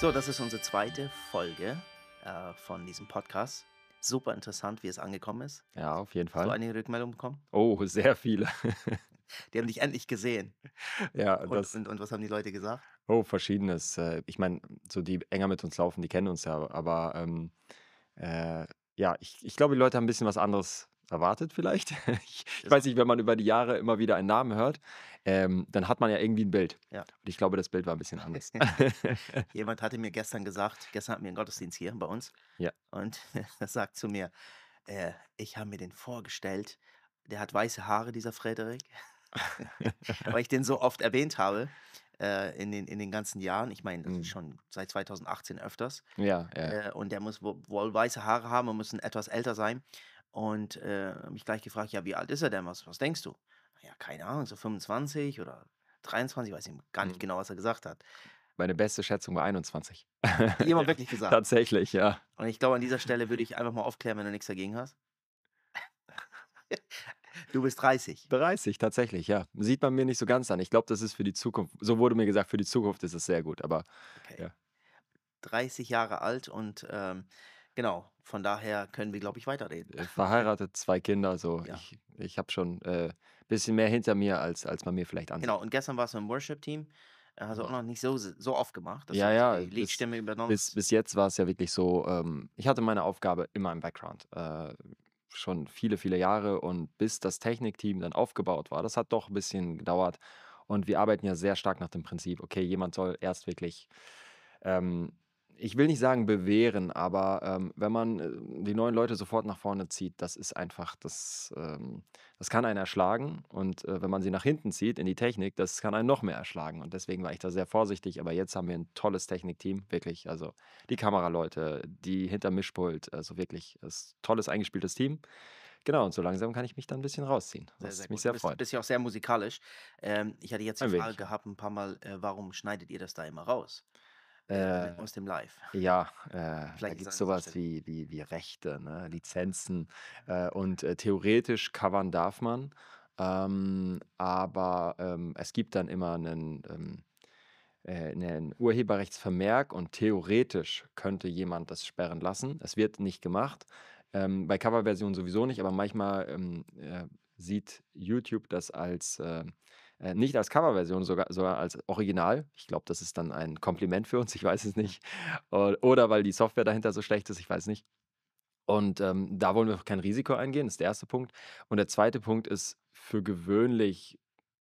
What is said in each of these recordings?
So, das ist unsere zweite Folge äh, von diesem Podcast. Super interessant, wie es angekommen ist. Ja, auf jeden Fall. So einige Rückmeldungen bekommen? Oh, sehr viele. die haben dich endlich gesehen. Ja, und, das, und, und was haben die Leute gesagt? Oh, verschiedenes. Äh, ich meine, so die enger mit uns laufen, die kennen uns ja, aber ähm, äh, ja, ich, ich glaube, die Leute haben ein bisschen was anderes erwartet vielleicht. ich, ich weiß nicht, wenn man über die Jahre immer wieder einen Namen hört, ähm, dann hat man ja irgendwie ein Bild. Ja. Und ich glaube, das Bild war ein bisschen anders. Jemand hatte mir gestern gesagt, gestern hatten wir einen Gottesdienst hier bei uns. Ja. Und er sagt zu mir, äh, ich habe mir den vorgestellt, der hat weiße Haare, dieser Frederik. Weil ich den so oft erwähnt habe äh, in, den, in den ganzen Jahren. Ich meine, mhm. schon seit 2018 öfters. Ja, ja. Äh, und der muss wohl weiße Haare haben und muss etwas älter sein und äh, mich gleich gefragt, ja, wie alt ist er denn? Was, was denkst du? Ja, keine Ahnung, so 25 oder 23, weiß ich gar nicht mhm. genau, was er gesagt hat. Meine beste Schätzung war 21. Jemand wirklich gesagt. Tatsächlich, ja. Und ich glaube, an dieser Stelle würde ich einfach mal aufklären, wenn du nichts dagegen hast. Du bist 30. 30, tatsächlich, ja. Sieht man mir nicht so ganz an. Ich glaube, das ist für die Zukunft, so wurde mir gesagt, für die Zukunft ist es sehr gut, aber. Okay. Ja. 30 Jahre alt und ähm, Genau, von daher können wir, glaube ich, weiterreden. Äh, verheiratet, zwei Kinder, also Ja. ich, ich habe schon ein äh, bisschen mehr hinter mir, als, als man mir vielleicht genau, ansieht. Genau, und gestern warst du im Worship-Team. äh, Hast du auch noch nicht so, so oft gemacht, dass Ja, ja, die bis- übernommen Bis, bis jetzt war es ja wirklich so, ähm, ich hatte meine Aufgabe immer im Background. Äh, schon viele, viele Jahre und bis das Technikteam dann aufgebaut war, das hat doch ein bisschen gedauert. Und wir arbeiten ja sehr stark nach dem Prinzip, okay, jemand soll erst wirklich ähm, ich will nicht sagen bewähren, aber ähm, wenn man äh, die neuen Leute sofort nach vorne zieht, das ist einfach, das, ähm, das kann einen erschlagen. Und äh, wenn man sie nach hinten zieht in die Technik, das kann einen noch mehr erschlagen. Und deswegen war ich da sehr vorsichtig. Aber jetzt haben wir ein tolles Technikteam, wirklich. Also die Kameraleute, die hinter Mischpult, also wirklich ein tolles eingespieltes Team. Genau, und so langsam kann ich mich da ein bisschen rausziehen. Das sehr, sehr mich sehr freut. Du bist ja auch sehr musikalisch. Ähm, ich hatte jetzt die ein Frage wenig. gehabt, ein paar Mal, äh, warum schneidet ihr das da immer raus? Äh, aus dem Live. Ja, äh, da gibt es sowas wie, wie, wie, Rechte, ne? Lizenzen. Äh, und äh, theoretisch covern darf man, ähm, aber ähm, es gibt dann immer einen, ähm, einen äh, Urheberrechtsvermerk und theoretisch könnte jemand das sperren lassen. Es wird nicht gemacht. Ähm, bei Coverversionen sowieso nicht, aber manchmal ähm, äh, sieht YouTube das als äh, nicht als Coverversion, sogar, sogar als Original. Ich glaube, das ist dann ein Kompliment für uns, ich weiß es nicht. Oder weil die Software dahinter so schlecht ist, ich weiß nicht. Und ähm, da wollen wir kein Risiko eingehen, ist der erste Punkt. Und der zweite Punkt ist, für gewöhnlich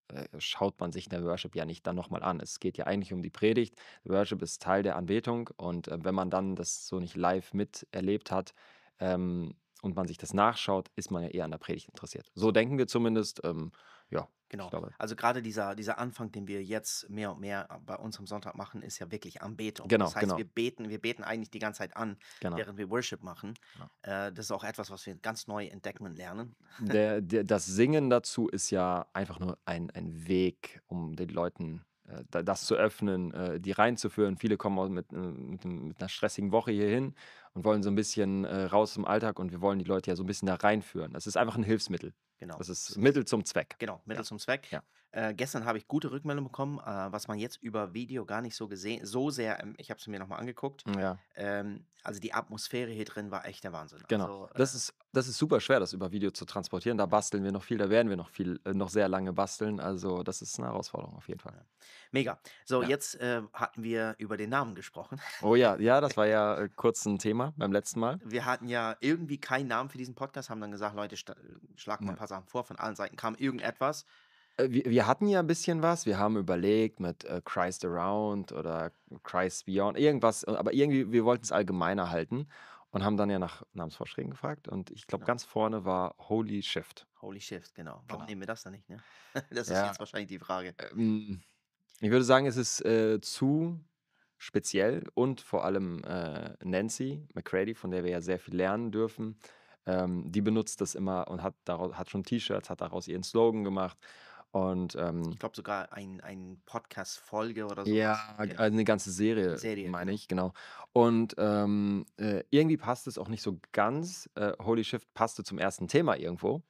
äh, schaut man sich der Worship ja nicht dann nochmal an. Es geht ja eigentlich um die Predigt. Worship ist Teil der Anbetung und äh, wenn man dann das so nicht live miterlebt hat, ähm, und man sich das nachschaut, ist man ja eher an der Predigt interessiert. So denken wir zumindest. Ähm, ja. Genau. Also gerade dieser, dieser Anfang, den wir jetzt mehr und mehr äh, bei uns am Sonntag machen, ist ja wirklich Anbetung. Genau, das heißt, genau. wir beten, wir beten eigentlich die ganze Zeit an, genau. während wir Worship machen. Genau. das ist auch etwas, was wir ganz neu entdecken und lernen. Der, der, das Singen dazu ist ja einfach nur ein, ein Weg, um den Leuten äh, das zu öffnen, äh, die reinzuführen. Viele kommen mit, äh, mit, mit, einer stressigen Woche hierhin und wollen so ein bisschen raus zum Alltag und wir wollen die Leute ja so ein bisschen da reinführen. Das ist einfach ein Hilfsmittel. Genau. Das ist Mittel zum Zweck. Genau, Mittel ja. zum Zweck. Ja. Äh, gestern habe ich gute Rückmeldung bekommen, äh, was man jetzt über Video gar nicht so gesehen, so sehr, ähm, ich habe es mir nochmal angeguckt. Hm, ja. Ähm, also die Atmosphäre hier drin war echt der Wahnsinn. Genau. Also, äh, das, ist, das ist super schwer, das über Video zu transportieren. Da basteln wir noch viel, da werden wir noch viel, äh, noch sehr lange basteln. Also das ist eine Herausforderung auf jeden Fall. Ja. Mega. So, ja. jetzt äh, hatten wir über den Namen gesprochen. Oh ja, ja, das war ja äh, kurz ein Thema beim letzten Mal. Wir hatten ja irgendwie keinen Namen für diesen Podcast, haben dann gesagt, Leute, schlagen mal ein paar Sachen vor, von allen Seiten kam irgendetwas. Äh, wir, wir, hatten ja ein bisschen was. Wir haben überlegt mit äh, Christ Around oder Christ Beyond, irgendwas. Äh, aber irgendwie, wir wollten es allgemeiner halten und haben dann ja nach Namensvorschlägen gefragt. Und ich glaube, genau. ganz vorne war Holy Shift. Holy Shift, genau. Warum genau. nehmen wir das dann nicht? Ne? Das ist ja. jetzt wahrscheinlich die Frage. Ähm, ich würde sagen, es ist äh, zu speziell und vor allem äh, Nancy McCready, von der wir ja sehr viel lernen dürfen, ähm, die benutzt das immer und hat, daraus, hat schon T-Shirts, hat daraus ihren Slogan gemacht und ähm, ich glaube sogar ein, ein Podcast-Folge oder so. Ja, eine ganze Serie, Serie meine genau. ich, genau. Und ähm, äh, irgendwie passt es auch nicht so ganz. Äh, Holy Shift passte zum ersten Thema irgendwo.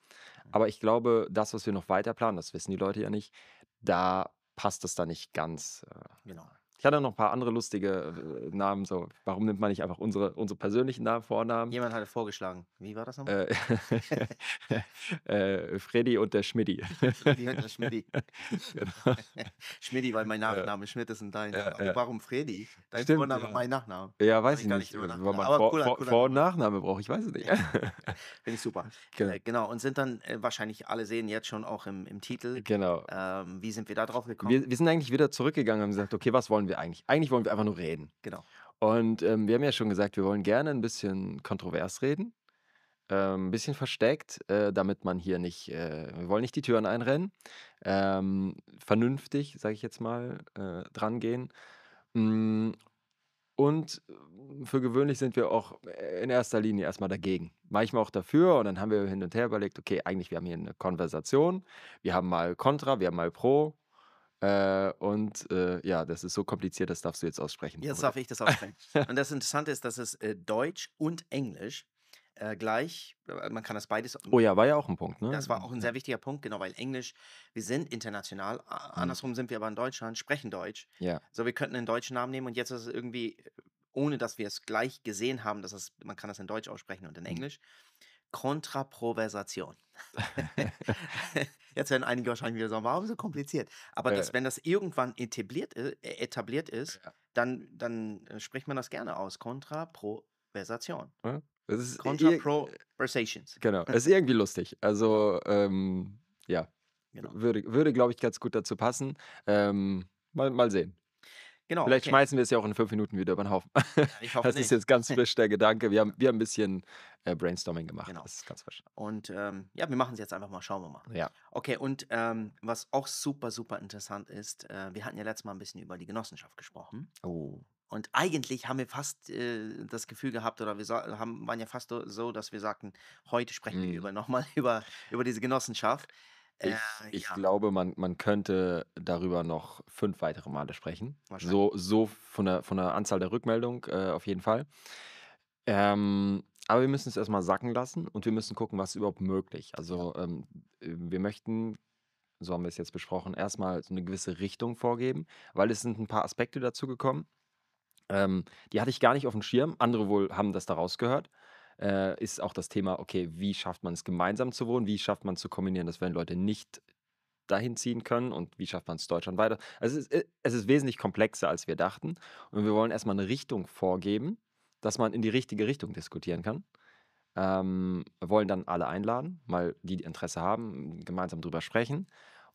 Ah. Aber ich glaube, das, was wir noch weiter planen, das wissen die Leute ja nicht, da passt es da nicht ganz. Äh, genau. Ich hatte noch ein paar andere lustige äh, Namen. So, warum nimmt man nicht einfach unsere, unsere persönlichen Namen, Vornamen? Jemand hatte vorgeschlagen. Wie war das nochmal? Äh, äh, Freddy und der Schmidti. Freddy und der Schmidti. genau. Schmidti, weil mein äh, Nachname Schmidt ist und dein. Ja, äh, warum Freddy? Dein Stimmt, Vorname, ja. mein Nachname. Ja, weiß ich nicht. nicht weil man vor, cooler, cooler vor, und Nachname braucht, ich weiß es nicht. Finde ich super. Genau. genau. Und sind dann wahrscheinlich alle sehen jetzt schon auch im, im Titel. Genau. Ähm, wie sind wir da drauf gekommen? Wir, wir sind eigentlich wieder zurückgegangen und haben gesagt, okay, was wollen wir? wir eigentlich? Eigentlich wollen wir einfach nur reden. Genau. Und ähm, wir haben ja schon gesagt, wir wollen gerne ein bisschen kontrovers reden, äh, ein bisschen versteckt, äh, damit man hier nicht, äh, wir wollen nicht die Türen einrennen, ähm, vernünftig, sage ich jetzt mal, äh, dran gehen. Mm, und für gewöhnlich sind wir auch in erster Linie erstmal dagegen. Manchmal auch dafür und dann haben wir hin und her überlegt, okay, eigentlich wir haben hier eine Konversation, wir haben mal Contra, wir haben mal Pro äh, und äh, ja, das ist so kompliziert, das darfst du jetzt aussprechen. Jetzt darf ich das aussprechen. und das Interessante ist, dass es äh, Deutsch und Englisch äh, gleich, äh, man kann das beides. Oh ja, war ja auch ein Punkt, ne? Das war auch ein sehr wichtiger Punkt, genau, weil Englisch, wir sind international, mhm. andersrum sind wir aber in Deutschland, sprechen Deutsch. Ja. So, wir könnten einen deutschen Namen nehmen und jetzt ist es irgendwie, äh, ohne dass wir es gleich gesehen haben, dass es, man kann das in Deutsch aussprechen und in mhm. Englisch. Kontraproversation. Jetzt werden einige wahrscheinlich wieder sagen, warum so kompliziert? Aber ja. das, wenn das irgendwann etabliert, äh, etabliert ist, ja. dann, dann äh, spricht man das gerne aus. Kontraproversation. Ja. Das ist Kontraproversations. Genau, das ist irgendwie lustig. Also, ähm, ja. Genau. Würde, würde glaube ich, ganz gut dazu passen. Ähm, mal, mal sehen. Genau. Vielleicht okay. schmeißen wir es ja auch in fünf Minuten wieder über den Haufen. Ja, ich hoffe das nicht. ist jetzt ganz frisch der Gedanke. Wir haben, wir haben ein bisschen äh, Brainstorming gemacht. Genau. Das ist ganz frisch. Und ähm, ja, wir machen es jetzt einfach mal. Schauen wir mal. Ja. Okay, und ähm, was auch super, super interessant ist, äh, wir hatten ja letztes Mal ein bisschen über die Genossenschaft gesprochen. Oh. Und eigentlich haben wir fast äh, das Gefühl gehabt, oder wir so, haben, waren ja fast so, dass wir sagten, heute sprechen mhm. wir hm. über, nochmal über, über diese Genossenschaft. Äh, ich, ich ja, glaube, man, man könnte darüber noch fünf weitere Male sprechen. So, so von der, von der Anzahl der Rückmeldung äh, auf jeden Fall. Ähm, aber wir müssen es erstmal sacken lassen und wir müssen gucken, was ist überhaupt möglich. Ja. Also ähm, wir möchten, so haben wir es jetzt besprochen, erstmal so eine gewisse Richtung vorgeben, weil es sind ein paar Aspekte dazu gekommen. Ähm, die hatte ich gar nicht auf dem Schirm. Andere wohl haben das daraus gehört äh, ist auch das Thema, okay, wie schafft man es gemeinsam zu wohnen, wie schafft man es zu kombinieren, dass wenn Leute nicht dahin ziehen können und wie schafft man es Deutschland weiter. Also es ist, äh, es ist wesentlich komplexer, als wir dachten. Und wir wollen erstmal eine Richtung vorgeben, dass man in die richtige Richtung diskutieren kann. Ähm, wollen dann alle einladen, mal die, die Interesse haben, gemeinsam drüber sprechen.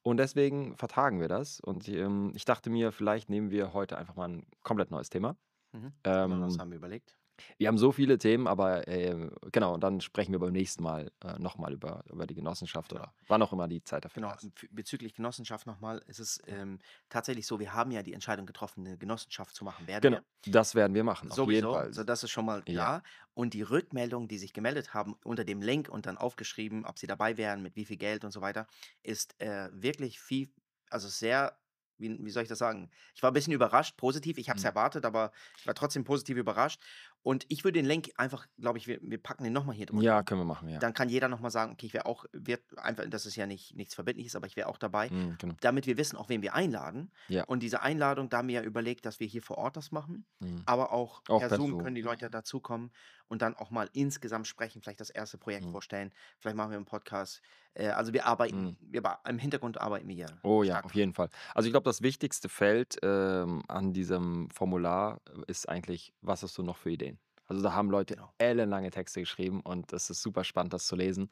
Und deswegen vertagen wir das. Und ähm, ich dachte mir, vielleicht nehmen wir heute einfach mal ein komplett neues Thema. Mhm. Genau, ähm, was haben wir überlegt? Wir haben so viele Themen, aber äh, genau, und dann sprechen wir beim nächsten Mal äh, nochmal über, über die Genossenschaft genau. oder wann auch immer die Zeit dafür genau. ist. Genau, bezüglich Genossenschaft nochmal, es ist ähm, tatsächlich so, wir haben ja die Entscheidung getroffen, eine Genossenschaft zu machen. Werden genau, wir. das werden wir machen, Sowieso. auf jeden Fall. So, das ist schon mal klar. Ja. Und die Rückmeldung, die sich gemeldet haben, unter dem Link und dann aufgeschrieben, ob sie dabei wären, mit wie viel Geld und so weiter, ist äh, wirklich viel, also sehr wie, wie, soll ich das sagen? Ich war ein bisschen überrascht, positiv. Ich habe es mhm. erwartet, aber ich war trotzdem positiv überrascht. Und ich würde den Link einfach, glaube ich, wir, wir, packen den nochmal hier drunter. Ja, können wir machen, ja. Dann kann jeder nochmal sagen, okay, ich wäre auch, wird einfach, das ist ja nicht, nichts Verbindliches, aber ich wäre auch dabei, mhm, genau. damit wir wissen, auch wen wir einladen. Ja. Und diese Einladung, da haben wir ja überlegt, dass wir hier vor Ort das machen, mhm. aber auch, auch per, Zoom können die Leute dazukommen und dann auch mal insgesamt sprechen, vielleicht das erste Projekt mhm. vorstellen, vielleicht machen wir einen Podcast. Äh, also wir arbeiten, mhm. wir, im Hintergrund arbeiten wir ja. Oh ja, auf jeden Fall. Also ich glaube, das wichtigste Feld ähm, an diesem Formular äh, ist eigentlich, was hast du noch für Ideen? Also da haben Leute genau. ellenlange Texte geschrieben und es ist super spannend, das zu lesen.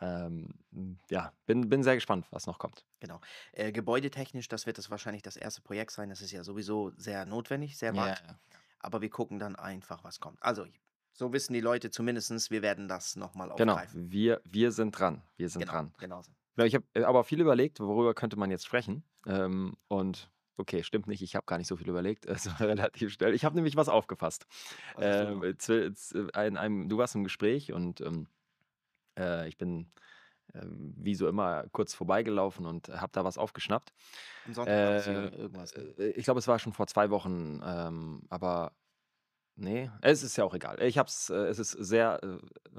Ähm, ja, bin, bin sehr gespannt, was noch kommt. Genau. Äh, gebäudetechnisch, das wird das wahrscheinlich das erste Projekt sein. Das ist ja sowieso sehr notwendig, sehr weit. Yeah. Aber wir gucken dann einfach, was kommt. Also so wissen die Leute zumindestens, wir werden das nochmal genau, aufgreifen. Genau, wir, wir sind dran. Wir sind genau, dran. Genau. Ich habe äh, aber viel überlegt, worüber könnte man jetzt sprechen. Ähm, und okay, stimmt nicht, ich habe gar nicht so viel überlegt. Es war also relativ schnell. Ich habe nämlich was aufgefasst. Ähm, in einem, du warst im Gespräch und ähm, äh, ich bin ähm, wie so immer kurz vorbeigelaufen und habe da was aufgeschnappt. Am Sonntag äh, irgendwas. Äh, ich glaube, es war schon vor zwei Wochen, ähm, aber Nee, es ist ja auch egal. Ich hab's, äh, es ist sehr äh,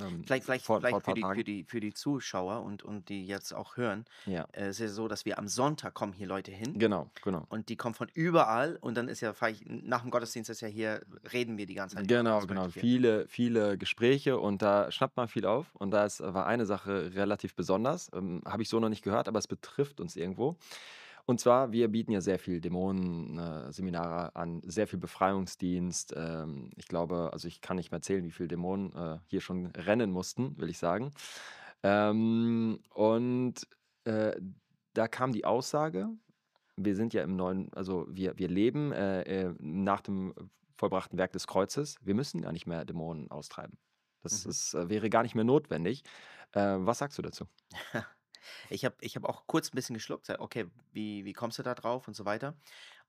ähm, Vielleicht, vielleicht, vor, vor für, die, für, die, für die Zuschauer und, und die jetzt auch hören, Ja, äh, es ist ja so, dass wir am Sonntag kommen hier Leute hin genau, genau. und die kommen von überall und dann ist ja, vielleicht- nach dem Gottesdienst ist ja hier, reden wir die ganze Zeit Genau, genau. Viele, viele Gespräche und da schnappt man viel auf. Und da ist, war eine Sache relativ besonders, ähm, habe ich so noch nicht gehört, aber es betrifft uns irgendwo. Und zwar, wir bieten ja sehr viel Dämonen-Seminare äh, an, sehr viel Befreiungsdienst. Ähm, ich glaube, also ich kann nicht mehr zählen, wie viele Dämonen äh, hier schon rennen mussten, will ich sagen. Ähm, und äh, da kam die Aussage, wir sind ja im neuen, also wir, wir leben nach dem vollbrachten Werk des Kreuzes, wir müssen gar nicht mehr Dämonen austreiben. Das mhm. ist, wäre gar nicht mehr notwendig. was sagst du dazu? Ich habe ich hab auch kurz ein bisschen geschluckt, okay, wie, wie kommst du da drauf und so weiter.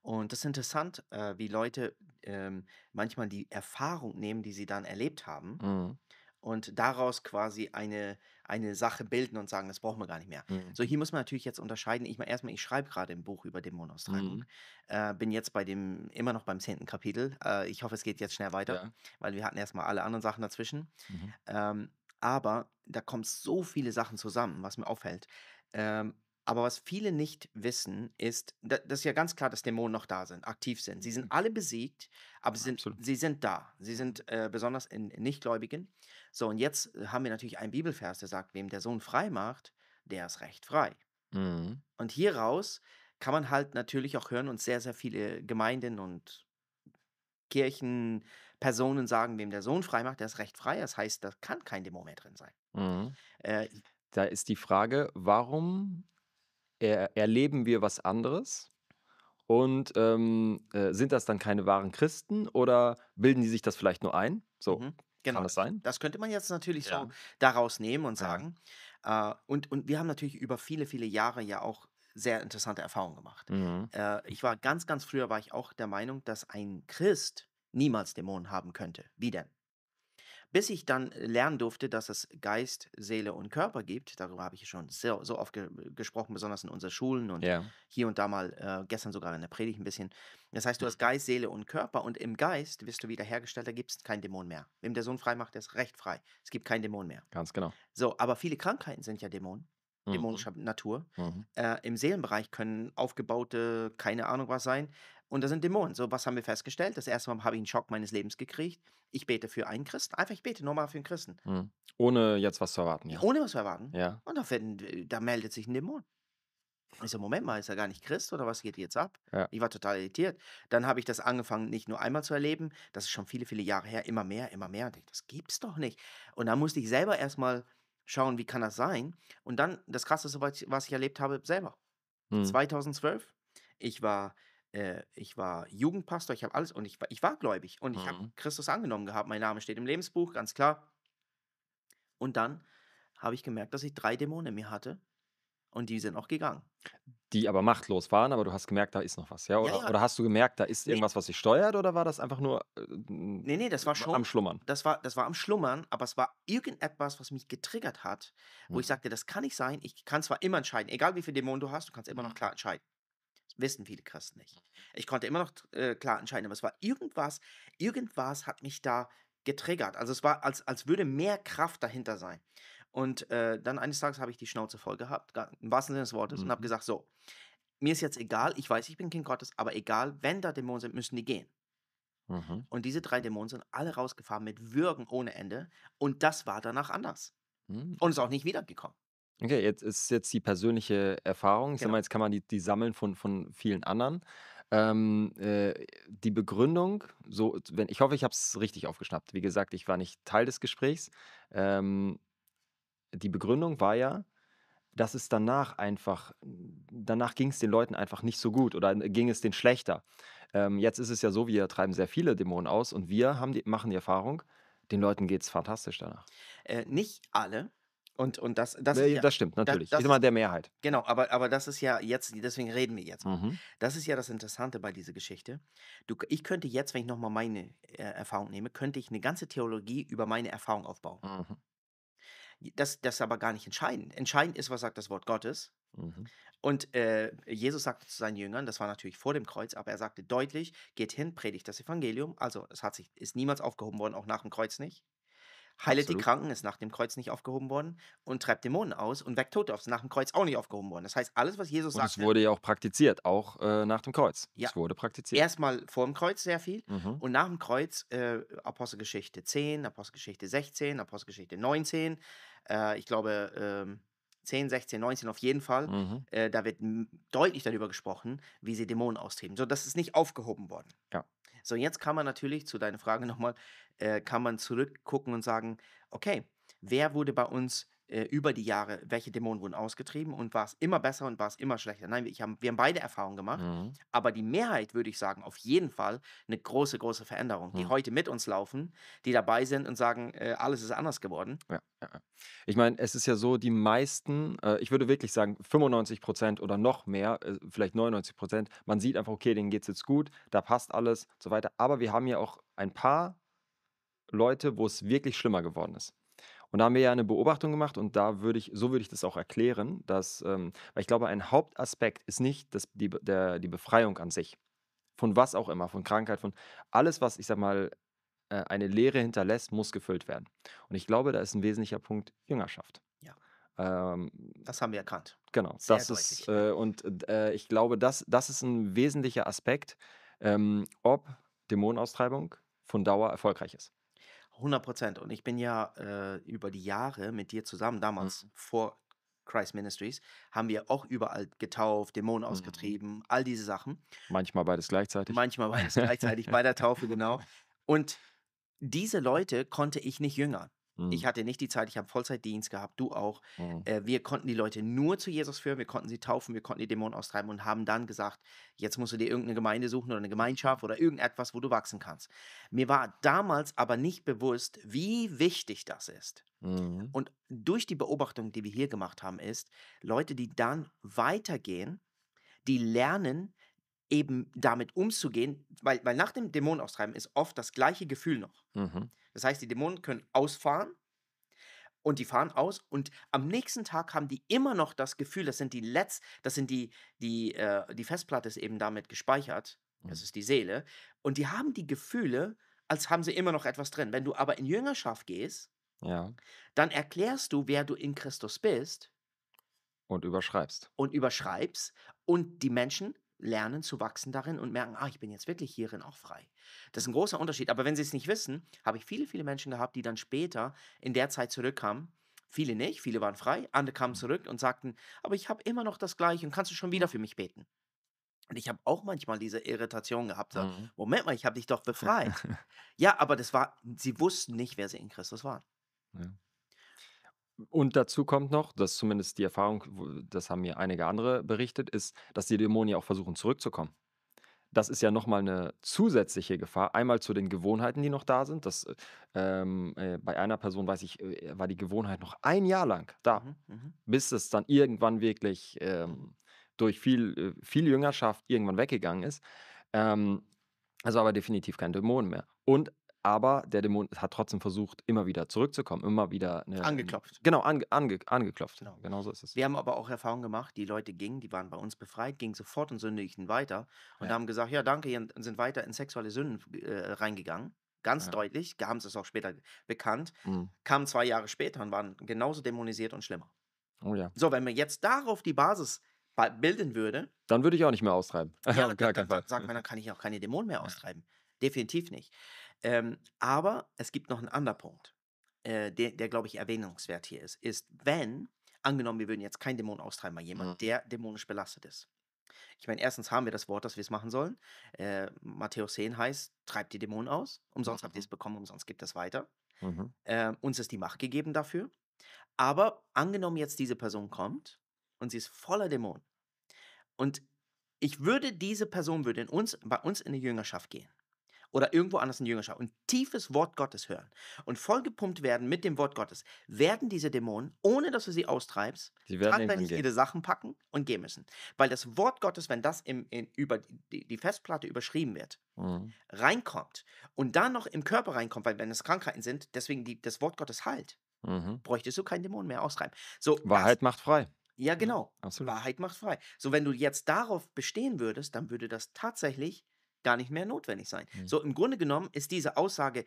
Und das ist interessant, äh, wie Leute ähm, manchmal die Erfahrung nehmen, die sie dann erlebt haben. Mhm. Und daraus quasi eine, eine Sache bilden und sagen, das brauchen wir gar nicht mehr. Mhm. So, hier muss man natürlich jetzt unterscheiden. Ich meine, erstmal, ich schreibe gerade ein Buch über Dämonenaustreibung. Mhm. Äh, bin jetzt bei dem, immer noch beim zehnten Kapitel. Äh, ich hoffe, es geht jetzt schnell weiter, ja. weil wir hatten erstmal alle anderen Sachen dazwischen. Mhm. Ähm, aber da kommen so viele Sachen zusammen, was mir auffällt. Ähm, aber was viele nicht wissen, ist, dass das ja ganz klar, dass Dämonen noch da sind, aktiv sind. Sie sind mhm. alle besiegt, aber sie sind, sie sind da. Sie sind äh, besonders in, in Nichtgläubigen. So, und jetzt äh, haben wir natürlich einen Bibelvers, der sagt, wem der Sohn frei macht, der ist recht frei. Mhm. Und hieraus kann man halt natürlich auch hören und sehr, sehr viele Gemeinden und Kirchen, Personen sagen, wem der Sohn frei macht, der ist recht frei. Das heißt, da kann kein Dämon mehr drin sein. Mhm. Äh, da ist die Frage, warum er erleben wir was anderes? Und ähm, äh, sind das dann keine wahren Christen oder bilden die sich das vielleicht nur ein? So, mhm. genau. kann das sein? Das könnte man jetzt natürlich ja. so daraus nehmen und sagen. Ja. Äh, und, und wir haben natürlich über viele, viele Jahre ja auch sehr interessante Erfahrungen gemacht. Mhm. Äh, ich war ganz, ganz früher war ich auch der Meinung, dass ein Christ niemals Dämonen haben könnte. Wie denn? Bis ich dann äh, lernen durfte, dass es Geist, Seele und Körper gibt, darüber habe ich schon so, so oft ge äh, gesprochen, besonders in unseren Schulen und yeah. hier und da mal, äh, gestern sogar in der Predigt ein bisschen. Das heißt, du hast mhm. Geist, Seele und Körper und im Geist wirst du wiederhergestellt, da gibt es keinen Dämon mehr. Wem der Sohn frei macht, der ist recht frei. Es gibt keinen Dämon mehr. Ganz genau. So, aber viele Krankheiten sind ja Dämonen mhm. dämonischer mhm. Natur. Mhm. Äh, Im Seelenbereich können aufgebaute, keine Ahnung was sein. Und das sind Dämonen. So, was haben wir festgestellt? Das erste Mal habe ich einen Schock meines Lebens gekriegt. Ich bete für einen Christen. Einfach, ich bete nur mal für einen Christen. Mhm. Ohne jetzt was zu erwarten. Ja. Ohne was zu erwarten. Ja. Und da, werden, äh, da meldet sich ein Dämon. Ich so, Moment mal, ist er gar nicht Christ oder was geht jetzt ab? Ja. Ich war total irritiert. Dann habe ich das angefangen, nicht nur einmal zu erleben, das ist schon viele, viele Jahre her, immer mehr, immer mehr. Und ich, das gibt's doch nicht. Und dann musste ich selber erstmal schauen, wie kann das sein? Und dann das Krasseste, was ich erlebt habe, selber. Hm. 2012, ich war äh, ich war Jugendpastor, ich habe alles und ich, ich war gläubig und mhm. ich habe mhm. Christus angenommen gehabt. Mein Name steht im Lebensbuch, ganz klar. Und dann habe ich gemerkt, dass ich drei Dämonen in mir hatte und die sind auch gegangen. Die aber machtlos waren, aber du hast gemerkt, da ist noch was, ja? Oder, ja, ja. oder hast du gemerkt, da ist irgendwas, was sich steuert oder war das einfach nur äh, nee, nee, das war schon, am Schlummern? Das war, das war am Schlummern, aber es war irgendetwas, was mich getriggert hat, wo hm. ich mhm. sagte, das kann nicht sein. Ich kann zwar immer entscheiden, egal wie viele Dämonen du hast, du kannst immer noch mhm. klar entscheiden. Wissen viele Christen nicht. Ich konnte immer noch äh, klar entscheiden, aber es war irgendwas, irgendwas hat mich da getriggert. Also es war, als, als würde mehr Kraft dahinter sein. Und äh, dann eines Tages habe ich die Schnauze voll gehabt, im wahrsten Sinne des Wortes, mhm. und habe mhm. gesagt, so, mir ist jetzt egal, ich weiß, ich bin Kind Gottes, aber egal, wenn da Dämonen sind, müssen die gehen. Mhm. Und diese drei Dämonen sind alle rausgefahren mit Würgen ohne Ende. Und das war danach anders. Mhm. Und ist auch nicht wiedergekommen. Okay, jetzt ist jetzt die persönliche Erfahrung. Ich sag genau. mal, jetzt kann man die, die sammeln von, von vielen anderen. Ähm, äh, die Begründung, so, wenn, ich hoffe, ich habe es richtig aufgeschnappt. Wie gesagt, ich war nicht Teil des Gesprächs. Ähm, die Begründung war ja, dass es danach einfach, danach ging es den Leuten einfach nicht so gut oder äh, ging es denen schlechter. Ähm, jetzt ist es ja so, wir treiben sehr viele Dämonen aus und wir haben die, machen die Erfahrung, den Leuten geht es fantastisch danach. Äh, nicht alle, und, und das, das, äh, ja, das stimmt natürlich. Das, das immer der Mehrheit. Genau, aber, aber das ist ja jetzt, deswegen reden wir jetzt. Mhm. Das ist ja das Interessante bei dieser Geschichte. Du, ich könnte jetzt, wenn ich nochmal meine äh, Erfahrung nehme, könnte ich eine ganze Theologie über meine Erfahrung aufbauen. Mhm. Das, das ist aber gar nicht entscheidend. Entscheidend ist, was sagt das Wort Gottes. Mhm. Und äh, Jesus sagte zu seinen Jüngern, das war natürlich vor dem Kreuz, aber er sagte deutlich: geht hin, predigt das Evangelium. Also, es hat sich, ist niemals aufgehoben worden, auch nach dem Kreuz nicht. Heilet Absolut. die Kranken, ist nach dem Kreuz nicht aufgehoben worden und treibt Dämonen aus und weckt Tote auf, ist nach dem Kreuz auch nicht aufgehoben worden. Das heißt, alles, was Jesus sagt. Das wurde ja auch praktiziert, auch äh, nach dem Kreuz. Ja. Es wurde praktiziert. Erstmal vor dem Kreuz sehr viel mhm. und nach dem Kreuz äh, Apostelgeschichte 10, Apostelgeschichte 16, Apostelgeschichte 19. Äh, ich glaube. 10, 16, 19 auf jeden Fall. Mhm. Äh, da wird deutlich darüber gesprochen, wie sie Dämonen austrieben. So, das ist nicht aufgehoben worden. Ja. So, jetzt kann man natürlich zu deiner Frage nochmal, äh, kann man zurückgucken und sagen, okay, wer wurde bei uns äh, über die Jahre, welche Dämonen wurden ausgetrieben und war es immer besser und war es immer schlechter. Nein, ich haben, wir haben beide Erfahrungen gemacht, mhm. aber die Mehrheit, würde ich sagen, auf jeden Fall eine große, große Veränderung, mhm. die hm. heute mit uns laufen, die dabei sind und sagen, äh, alles ist anders geworden. Ja, Ich meine, es ist ja so, die meisten, äh, ich würde wirklich sagen, 95 Prozent oder noch mehr, äh, vielleicht 99 Prozent, man sieht einfach, okay, denen geht es jetzt gut, da passt alles und so weiter. Aber wir haben ja auch ein paar Leute, wo es wirklich schlimmer geworden ist. Und da haben wir ja eine Beobachtung gemacht und da würde ich, so würde ich das auch erklären, dass, ähm, weil ich glaube, ein Hauptaspekt ist nicht das, die, der, die Befreiung an sich. Von was auch immer, von Krankheit, von alles, was, ich sag mal, äh, eine Lehre hinterlässt, muss gefüllt werden. Und ich glaube, da ist ein wesentlicher Punkt Jüngerschaft. Ja. Ähm, das haben wir erkannt. Genau, Sehr das ist, äh, und äh, ich glaube, das, das ist ein wesentlicher Aspekt, ähm, ob Dämonenaustreibung von Dauer erfolgreich ist. 100 Prozent. Und ich bin ja äh, über die Jahre mit dir zusammen, damals mhm. vor Christ Ministries, haben wir auch überall getauft, Dämonen mhm. ausgetrieben, all diese Sachen. Manchmal beides gleichzeitig. Manchmal beides gleichzeitig, bei der Taufe, genau. Und diese Leute konnte ich nicht jüngern. Mhm. Ich hatte nicht die Zeit, ich habe Vollzeitdienst gehabt, du auch. Mhm. Äh, wir konnten die Leute nur zu Jesus führen, wir konnten sie taufen, wir konnten die Dämonen austreiben und haben dann gesagt, jetzt musst du dir irgendeine Gemeinde suchen oder eine Gemeinschaft oder irgendetwas, wo du wachsen kannst. Mir war damals aber nicht bewusst, wie wichtig das ist. Mhm. Und durch die Beobachtung, die wir hier gemacht haben, ist, Leute, die dann weitergehen, die lernen, eben damit umzugehen, weil, weil nach dem Dämonenaustreiben ist oft das gleiche Gefühl noch. Mhm. Das heißt, die Dämonen können ausfahren und die fahren aus und am nächsten Tag haben die immer noch das Gefühl, das sind die Letz, das sind die, die, äh, die Festplatte ist eben damit gespeichert, mhm. das ist die Seele, und die haben die Gefühle, als haben sie immer noch etwas drin. Wenn du aber in Jüngerschaft gehst, ja. dann erklärst du, wer du in Christus bist. Und überschreibst. Und überschreibst. Und die Menschen lernen zu wachsen darin und merken, ah, ich bin jetzt wirklich hierin auch frei. Das ist ein großer Unterschied. Aber wenn sie es nicht wissen, habe ich viele, viele Menschen gehabt, die dann später in der Zeit zurückkamen. Viele nicht, viele waren frei, andere kamen mhm. zurück und sagten, aber ich habe immer noch das Gleiche und kannst du schon wieder für mich beten? Und ich habe auch manchmal diese Irritation gehabt. So, mhm. Moment mal, ich habe dich doch befreit. ja, aber das war, sie wussten nicht, wer sie in Christus waren. Ja. Und dazu kommt noch, dass zumindest die Erfahrung, das haben mir einige andere berichtet, ist, dass die Dämonen ja auch versuchen zurückzukommen. Das ist ja nochmal eine zusätzliche Gefahr. Einmal zu den Gewohnheiten, die noch da sind. Das, äh, ähm, äh, bei einer Person, weiß ich, äh, war die Gewohnheit noch ein Jahr lang da, mhm, mhm. bis es dann irgendwann wirklich ähm, durch viel, äh, viel Jüngerschaft irgendwann weggegangen ist. Ähm, also aber definitiv kein Dämon mehr. Und aber der Dämon hat trotzdem versucht, immer wieder zurückzukommen, immer wieder. Eine, ähm, angeklopft. Genau, ange, ange, angeklopft. Genau. genau so ist es. Wir haben aber auch Erfahrungen gemacht, die Leute gingen, die waren bei uns befreit, gingen sofort und Sündigten weiter und ja. haben gesagt: Ja, danke, und sind weiter in sexuelle Sünden äh, reingegangen. Ganz ja. deutlich, haben es auch später bekannt, mhm. kamen zwei Jahre später und waren genauso dämonisiert und schlimmer. Oh ja. So, wenn man jetzt darauf die Basis bilden würde. Dann würde ich auch nicht mehr austreiben. Ja, Auf gar keinen Fall. Sagt man, dann kann ich auch keine Dämonen mehr austreiben. Definitiv nicht. Ähm, aber es gibt noch einen anderen Punkt, äh, der, der glaube ich, erwähnungswert hier ist. Ist, wenn, angenommen, wir würden jetzt keinen Dämon austreiben, mal jemand, mhm. der dämonisch belastet ist. Ich meine, erstens haben wir das Wort, dass wir es machen sollen. Äh, Matthäus 10 heißt, treibt die Dämonen aus. Umsonst mhm. habt ihr es bekommen, umsonst gibt es weiter. Mhm. Äh, uns ist die Macht gegeben dafür. Aber angenommen, jetzt diese Person kommt und sie ist voller Dämonen. Und ich würde, diese Person würde in uns, bei uns in die Jüngerschaft gehen oder irgendwo anders in Jüngerschaft und tiefes Wort Gottes hören und vollgepumpt werden mit dem Wort Gottes, werden diese Dämonen, ohne dass du sie austreibst, sie tatsächlich ihre Sachen packen und gehen müssen. Weil das Wort Gottes, wenn das im, in, über die, die, Festplatte überschrieben wird, mhm. reinkommt und dann noch im Körper reinkommt, weil wenn es Krankheiten sind, deswegen die, das Wort Gottes halt, mhm. bräuchtest du keinen Dämon mehr austreiben. So, Wahrheit das, macht frei. Ja, genau. Ja, Wahrheit macht frei. So, wenn du jetzt darauf bestehen würdest, dann würde das tatsächlich gar nicht mehr notwendig sein. Mhm. So, im Grunde genommen ist diese Aussage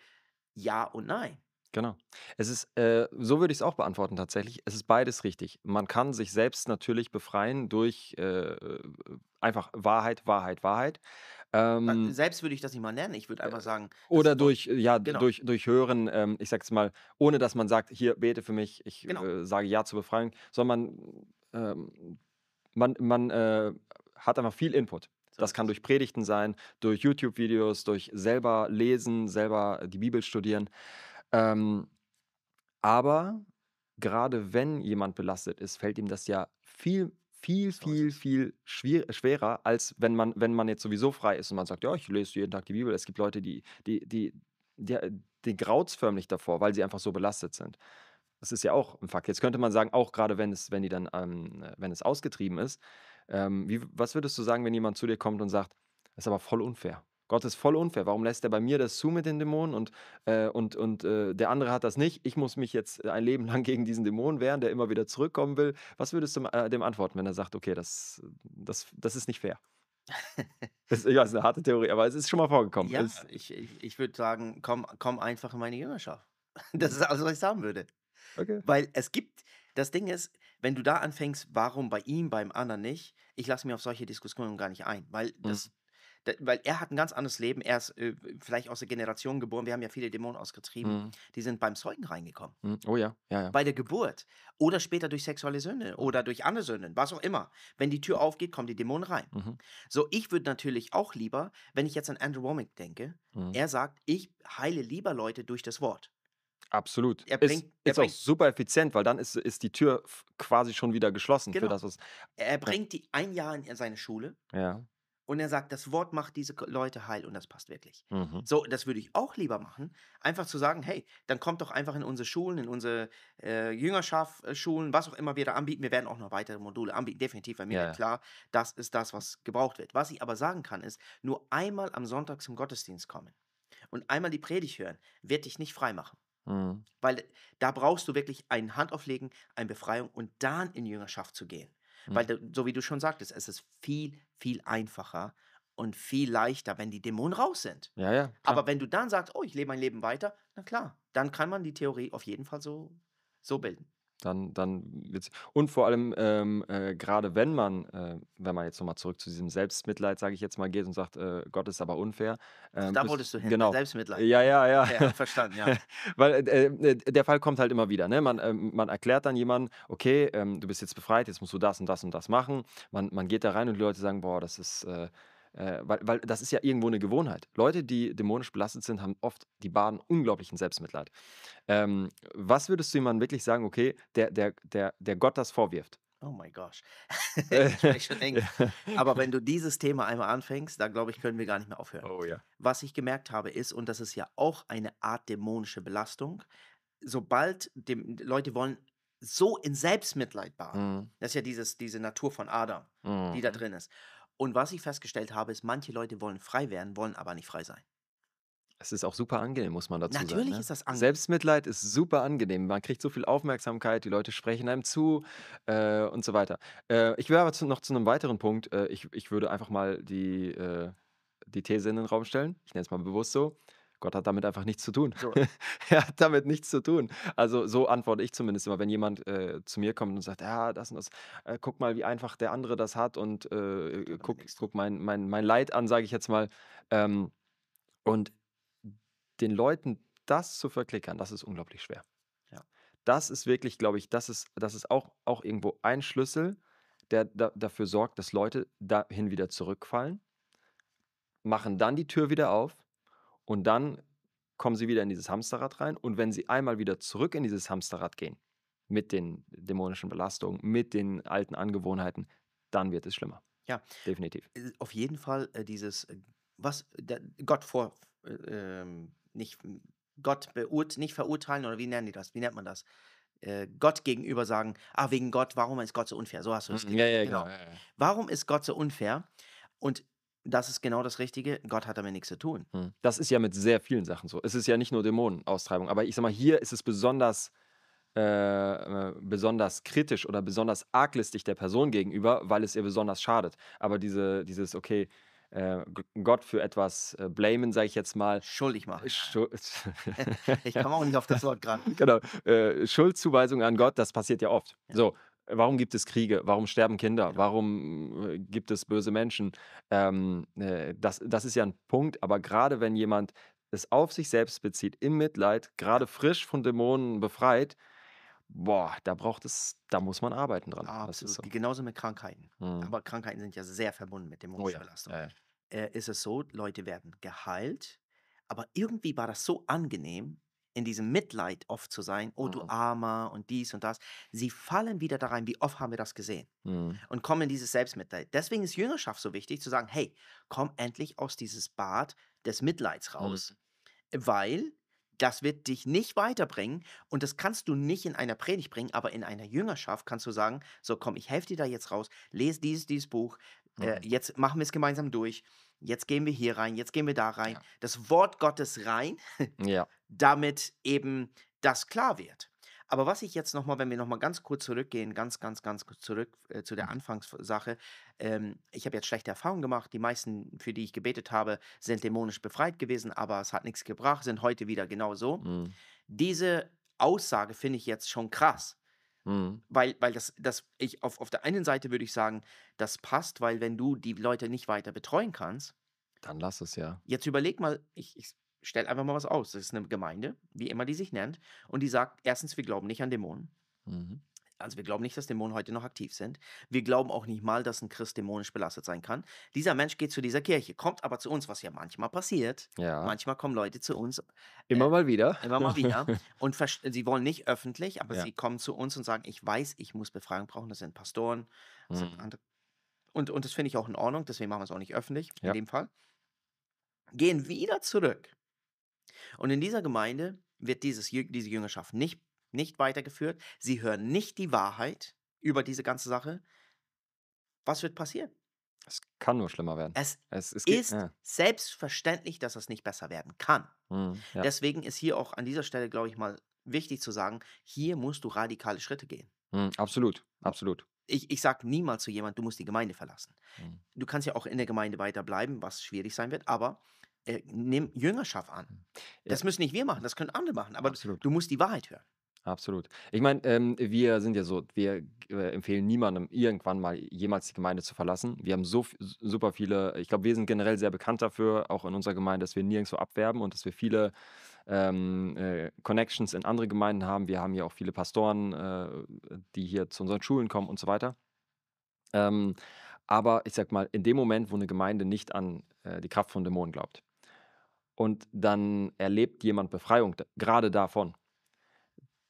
ja und nein. Genau. Es ist, äh, so würde ich es auch beantworten tatsächlich. Es ist beides richtig. Man kann sich selbst natürlich befreien durch äh, äh einfach Wahrheit, Wahrheit, Wahrheit. Äh, ähm, selbst würde ich das nicht mal nennen. Ich würde äh, einfach sagen. Oder durch, doch, ja, genau. durch, durch Hören, ähm, ich sag's mal, ohne dass man sagt, hier bete für mich, ich genau. äh, sage Ja zur Befreiung, sondern man, ähm, man, man hat einfach viel Input. Das kann durch Predigten sein, durch YouTube-Videos, durch selber lesen, selber die Bibel studieren. Ähm, aber gerade wenn jemand belastet ist, fällt ihm das ja viel viel, viel, viel schwerer, als wenn man, wenn man jetzt sowieso frei ist und man sagt, ja, ich lese jeden Tag die Bibel. Es gibt Leute, die, die, die, die, die grauzförmlich davor, weil sie einfach so belastet sind. Das ist ja auch ein Fakt. Jetzt könnte man sagen, auch gerade wenn es, wenn die dann, ähm, wenn es ausgetrieben ist, ähm, wie, was würdest du sagen, wenn jemand zu dir kommt und sagt, das ist aber voll unfair? Gott ist voll unfair. Warum lässt er bei mir das zu mit den Dämonen und, äh, und, und äh, der andere hat das nicht? Ich muss mich jetzt äh, ein Leben lang gegen diesen Dämon wehren, der immer wieder zurückkommen will. Was würdest du äh, dem antworten, wenn er sagt, okay, das, das, das ist nicht fair? das, ja, ist eine harte Theorie, aber es ist schon mal vorgekommen. Ja, es, ich, ich, ich würde sagen, komm, komm einfach in meine Jüngerschaft. Das ist alles, was ich sagen würde. Okay. Weil es gibt, das Ding ist, wenn du da anfängst, warum bei ihm, beim anderen nicht, ich lasse mich auf solche Diskussionen gar nicht ein, weil das, mhm. weil er hat ein ganz anderes Leben, er ist äh, vielleicht aus der Generation geboren, wir haben ja viele Dämonen ausgetrieben, mhm. die sind beim Zeugen reingekommen. Mhm. Oh ja. ja. ja, Bei der Geburt oder später durch sexuelle Sünde oder durch andere Sünden, was auch immer. Wenn die Tür aufgeht, kommen die Dämonen rein. Mhm. So, ich würde natürlich auch lieber, wenn ich jetzt an Andrew Womack denke, mhm. er sagt, ich heile lieber Leute durch das Wort. Absolut. Er bringt, ist, er ist auch super effizient, weil dann ist, ist die Tür quasi schon wieder geschlossen genau. für das, was. Er bringt die ein Jahr in seine Schule. Ja. Und er sagt, das Wort macht diese Leute heil und das passt wirklich. Mhm. So, das würde ich auch lieber machen, einfach zu sagen, hey, dann kommt doch einfach in unsere Schulen, in unsere äh, Jüngerschaftsschulen, was auch immer wir da anbieten. Wir werden auch noch weitere Module anbieten, definitiv, weil mir ja. klar, das ist das, was gebraucht wird. Was ich aber sagen kann, ist, nur einmal am Sonntag zum Gottesdienst kommen und einmal die Predigt hören, wird dich nicht frei machen. Mhm. Weil da brauchst du wirklich ein Handauflegen, eine Befreiung und dann in Jüngerschaft zu gehen. Mhm. Weil, so wie du schon sagtest, es ist viel, viel einfacher und viel leichter, wenn die Dämonen raus sind. Ja, ja, Aber wenn du dann sagst, oh, ich lebe mein Leben weiter, na klar, dann kann man die Theorie auf jeden Fall so, so bilden. Dann, dann wird's. Und vor allem, ähm, äh, gerade wenn man, äh, wenn man jetzt nochmal zurück zu diesem Selbstmitleid, sage ich jetzt mal, geht und sagt, äh, Gott ist aber unfair. Also ähm, da wolltest du hin, genau. Selbstmitleid. Ja, ja, ja. ja verstanden, ja. Weil äh, äh, der Fall kommt halt immer wieder. Ne? Man, ähm, man erklärt dann jemandem, okay, ähm, du bist jetzt befreit, jetzt musst du das und das und das machen. Man, man geht da rein und die Leute sagen, boah, das ist äh, äh, weil, weil das ist ja irgendwo eine Gewohnheit. Leute, die dämonisch belastet sind, haben oft, die baden unglaublichen Selbstmitleid. Ähm, was würdest du jemandem wirklich sagen, okay, der, der, der, der Gott das vorwirft? Oh mein Gott. Äh, ich schon eng. Aber wenn du dieses Thema einmal anfängst, dann glaube ich, können wir gar nicht mehr aufhören. Oh, yeah. Was ich gemerkt habe ist, und das ist ja auch eine Art dämonische Belastung, sobald dem, Leute wollen so in Selbstmitleid baden, mm. das ist ja dieses, diese Natur von Adam, mm. die da mhm. drin ist. Und was ich festgestellt habe, ist, manche Leute wollen frei werden, wollen aber nicht frei sein. Es ist auch super angenehm, muss man dazu Natürlich sagen. Natürlich ne? ist das angenehm. Selbstmitleid ist super angenehm. Man kriegt so viel Aufmerksamkeit, die Leute sprechen einem zu äh, und so weiter. Äh, ich will aber zu, noch zu einem weiteren Punkt. Äh, ich, ich würde einfach mal die, äh, die These in den Raum stellen. Ich nenne es mal bewusst so. Gott hat damit einfach nichts zu tun. So. er hat damit nichts zu tun. Also so antworte ich zumindest immer, wenn jemand äh, zu mir kommt und sagt, ja, das und das, äh, guck mal, wie einfach der andere das hat und äh, äh guck, guck mein, mein, mein Leid an, sage ich jetzt mal. Ähm, und den Leuten das zu verklickern, das ist unglaublich schwer. Ja. Das ist wirklich, glaube ich, das ist, das ist auch, auch irgendwo ein Schlüssel, der da, dafür sorgt, dass Leute dahin wieder zurückfallen, machen dann die Tür wieder auf und dann kommen sie wieder in dieses Hamsterrad rein. Und wenn sie einmal wieder zurück in dieses Hamsterrad gehen, mit den dämonischen Belastungen, mit den alten Angewohnheiten, dann wird es schlimmer. Ja, definitiv. Äh, auf jeden Fall äh, dieses, äh, was Gott vor, äh, ähm, nicht hm, Gott beurt, nicht verurteilen oder wie nennen die das? Wie nennt man das? Gott gegenüber sagen, ah wegen Gott, warum ist Gott so unfair? So hast du es. Hm, ja, ja, genau. genau. Ja, ja. Warum ist Gott so unfair? Und das ist genau das Richtige. Gott hat damit nichts zu tun. Hm. Das ist ja mit sehr vielen Sachen so. Es ist ja nicht nur Dämonenaustreibung, aber ich sag mal, hier ist es besonders, äh, äh besonders kritisch oder besonders arglistig der Person gegenüber, weil es ihr besonders schadet. Aber diese, dieses, okay, äh, Gott für etwas äh, blamen, sage ich jetzt mal. Schuldig machen. Schu ich komme auch nicht auf das Wort gerade. Genau. Äh, Schuldzuweisung an Gott, das passiert ja oft. Ja. So, Warum gibt es Kriege? Warum sterben Kinder? Warum äh, gibt es böse Menschen? Ähm, äh, das, das ist ja ein Punkt, aber gerade wenn jemand es auf sich selbst bezieht, im Mitleid, gerade frisch von Dämonen befreit, boah, da braucht es, da muss man arbeiten dran. Ah, absolut. So. Genauso mit Krankheiten. Mhm. Aber Krankheiten sind ja sehr verbunden mit dämonischer oh, ja. Äh. Äh, ist es so, Leute werden geheilt, aber irgendwie war das so angenehm, in diesem Mitleid oft zu sein, oh du mhm. Armer und dies und das, sie fallen wieder da rein, wie oft haben wir das gesehen mhm. und kommen in dieses Selbstmitleid. Deswegen ist Jüngerschaft so wichtig, zu sagen, hey, komm endlich aus dieses Bad des Mitleids raus, mhm. weil das wird dich nicht weiterbringen und das kannst du nicht in einer Predigt bringen, aber in einer Jüngerschaft kannst du sagen, so komm, ich helfe dir da jetzt raus, lese dieses, dieses Buch, äh, mhm. jetzt machen wir es gemeinsam durch jetzt gehen wir hier rein, jetzt gehen wir da rein, ja. das Wort Gottes rein, ja. damit eben das klar wird. Aber was ich jetzt nochmal, wenn wir nochmal ganz kurz zurückgehen, ganz, ganz, ganz kurz zurück äh, zu der mhm. Anfangssache. Ähm, ich habe jetzt schlechte Erfahrungen gemacht. Die meisten, für die ich gebetet habe, sind dämonisch befreit gewesen, aber es hat nichts gebracht, sind heute wieder genau so. Mhm. Diese Aussage finde ich jetzt schon krass. Mhm. Weil, weil das, das ich auf, auf der einen Seite würde ich sagen, das passt, weil wenn du die Leute nicht weiter betreuen kannst, dann lass es ja. Jetzt überleg mal, ich, ich stelle einfach mal was aus. Das ist eine Gemeinde, wie immer die sich nennt, und die sagt: erstens, wir glauben nicht an Dämonen. Mhm also wir glauben nicht, dass Dämonen heute noch aktiv sind. Wir glauben auch nicht mal, dass ein Christ dämonisch belastet sein kann. Dieser Mensch geht zu dieser Kirche, kommt aber zu uns, was ja manchmal passiert. Ja. Manchmal kommen Leute zu uns. Immer äh, mal wieder. Immer mal wieder. und sie wollen nicht öffentlich, aber ja. sie kommen zu uns und sagen, ich weiß, ich muss Befragung brauchen. Das sind Pastoren. Das mhm. sind andere. Und, und das finde ich auch in Ordnung, deswegen machen wir es auch nicht öffentlich ja. in dem Fall. Gehen wieder zurück. Und in dieser Gemeinde wird dieses, diese Jüngerschaft nicht nicht weitergeführt. Sie hören nicht die Wahrheit über diese ganze Sache. Was wird passieren? Es kann nur schlimmer werden. Es, es, es ist ja. selbstverständlich, dass es nicht besser werden kann. Mhm, ja. Deswegen ist hier auch an dieser Stelle, glaube ich, mal wichtig zu sagen, hier musst du radikale Schritte gehen. Mhm, absolut, absolut. Ich, ich sage niemals zu jemandem, du musst die Gemeinde verlassen. Mhm. Du kannst ja auch in der Gemeinde weiterbleiben, was schwierig sein wird, aber äh, nimm Jüngerschaft an. Mhm. Ja. Das müssen nicht wir machen, das können andere machen, aber absolut. du musst die Wahrheit hören. Absolut. Ich meine, ähm, wir sind ja so, wir äh, empfehlen niemandem, irgendwann mal jemals die Gemeinde zu verlassen. Wir haben so super viele, ich glaube, wir sind generell sehr bekannt dafür, auch in unserer Gemeinde, dass wir nirgendwo abwerben und dass wir viele ähm, äh, Connections in andere Gemeinden haben. Wir haben ja auch viele Pastoren, äh, die hier zu unseren Schulen kommen und so weiter. Ähm, aber ich sag mal, in dem Moment, wo eine Gemeinde nicht an äh, die Kraft von Dämonen glaubt und dann erlebt jemand Befreiung, gerade davon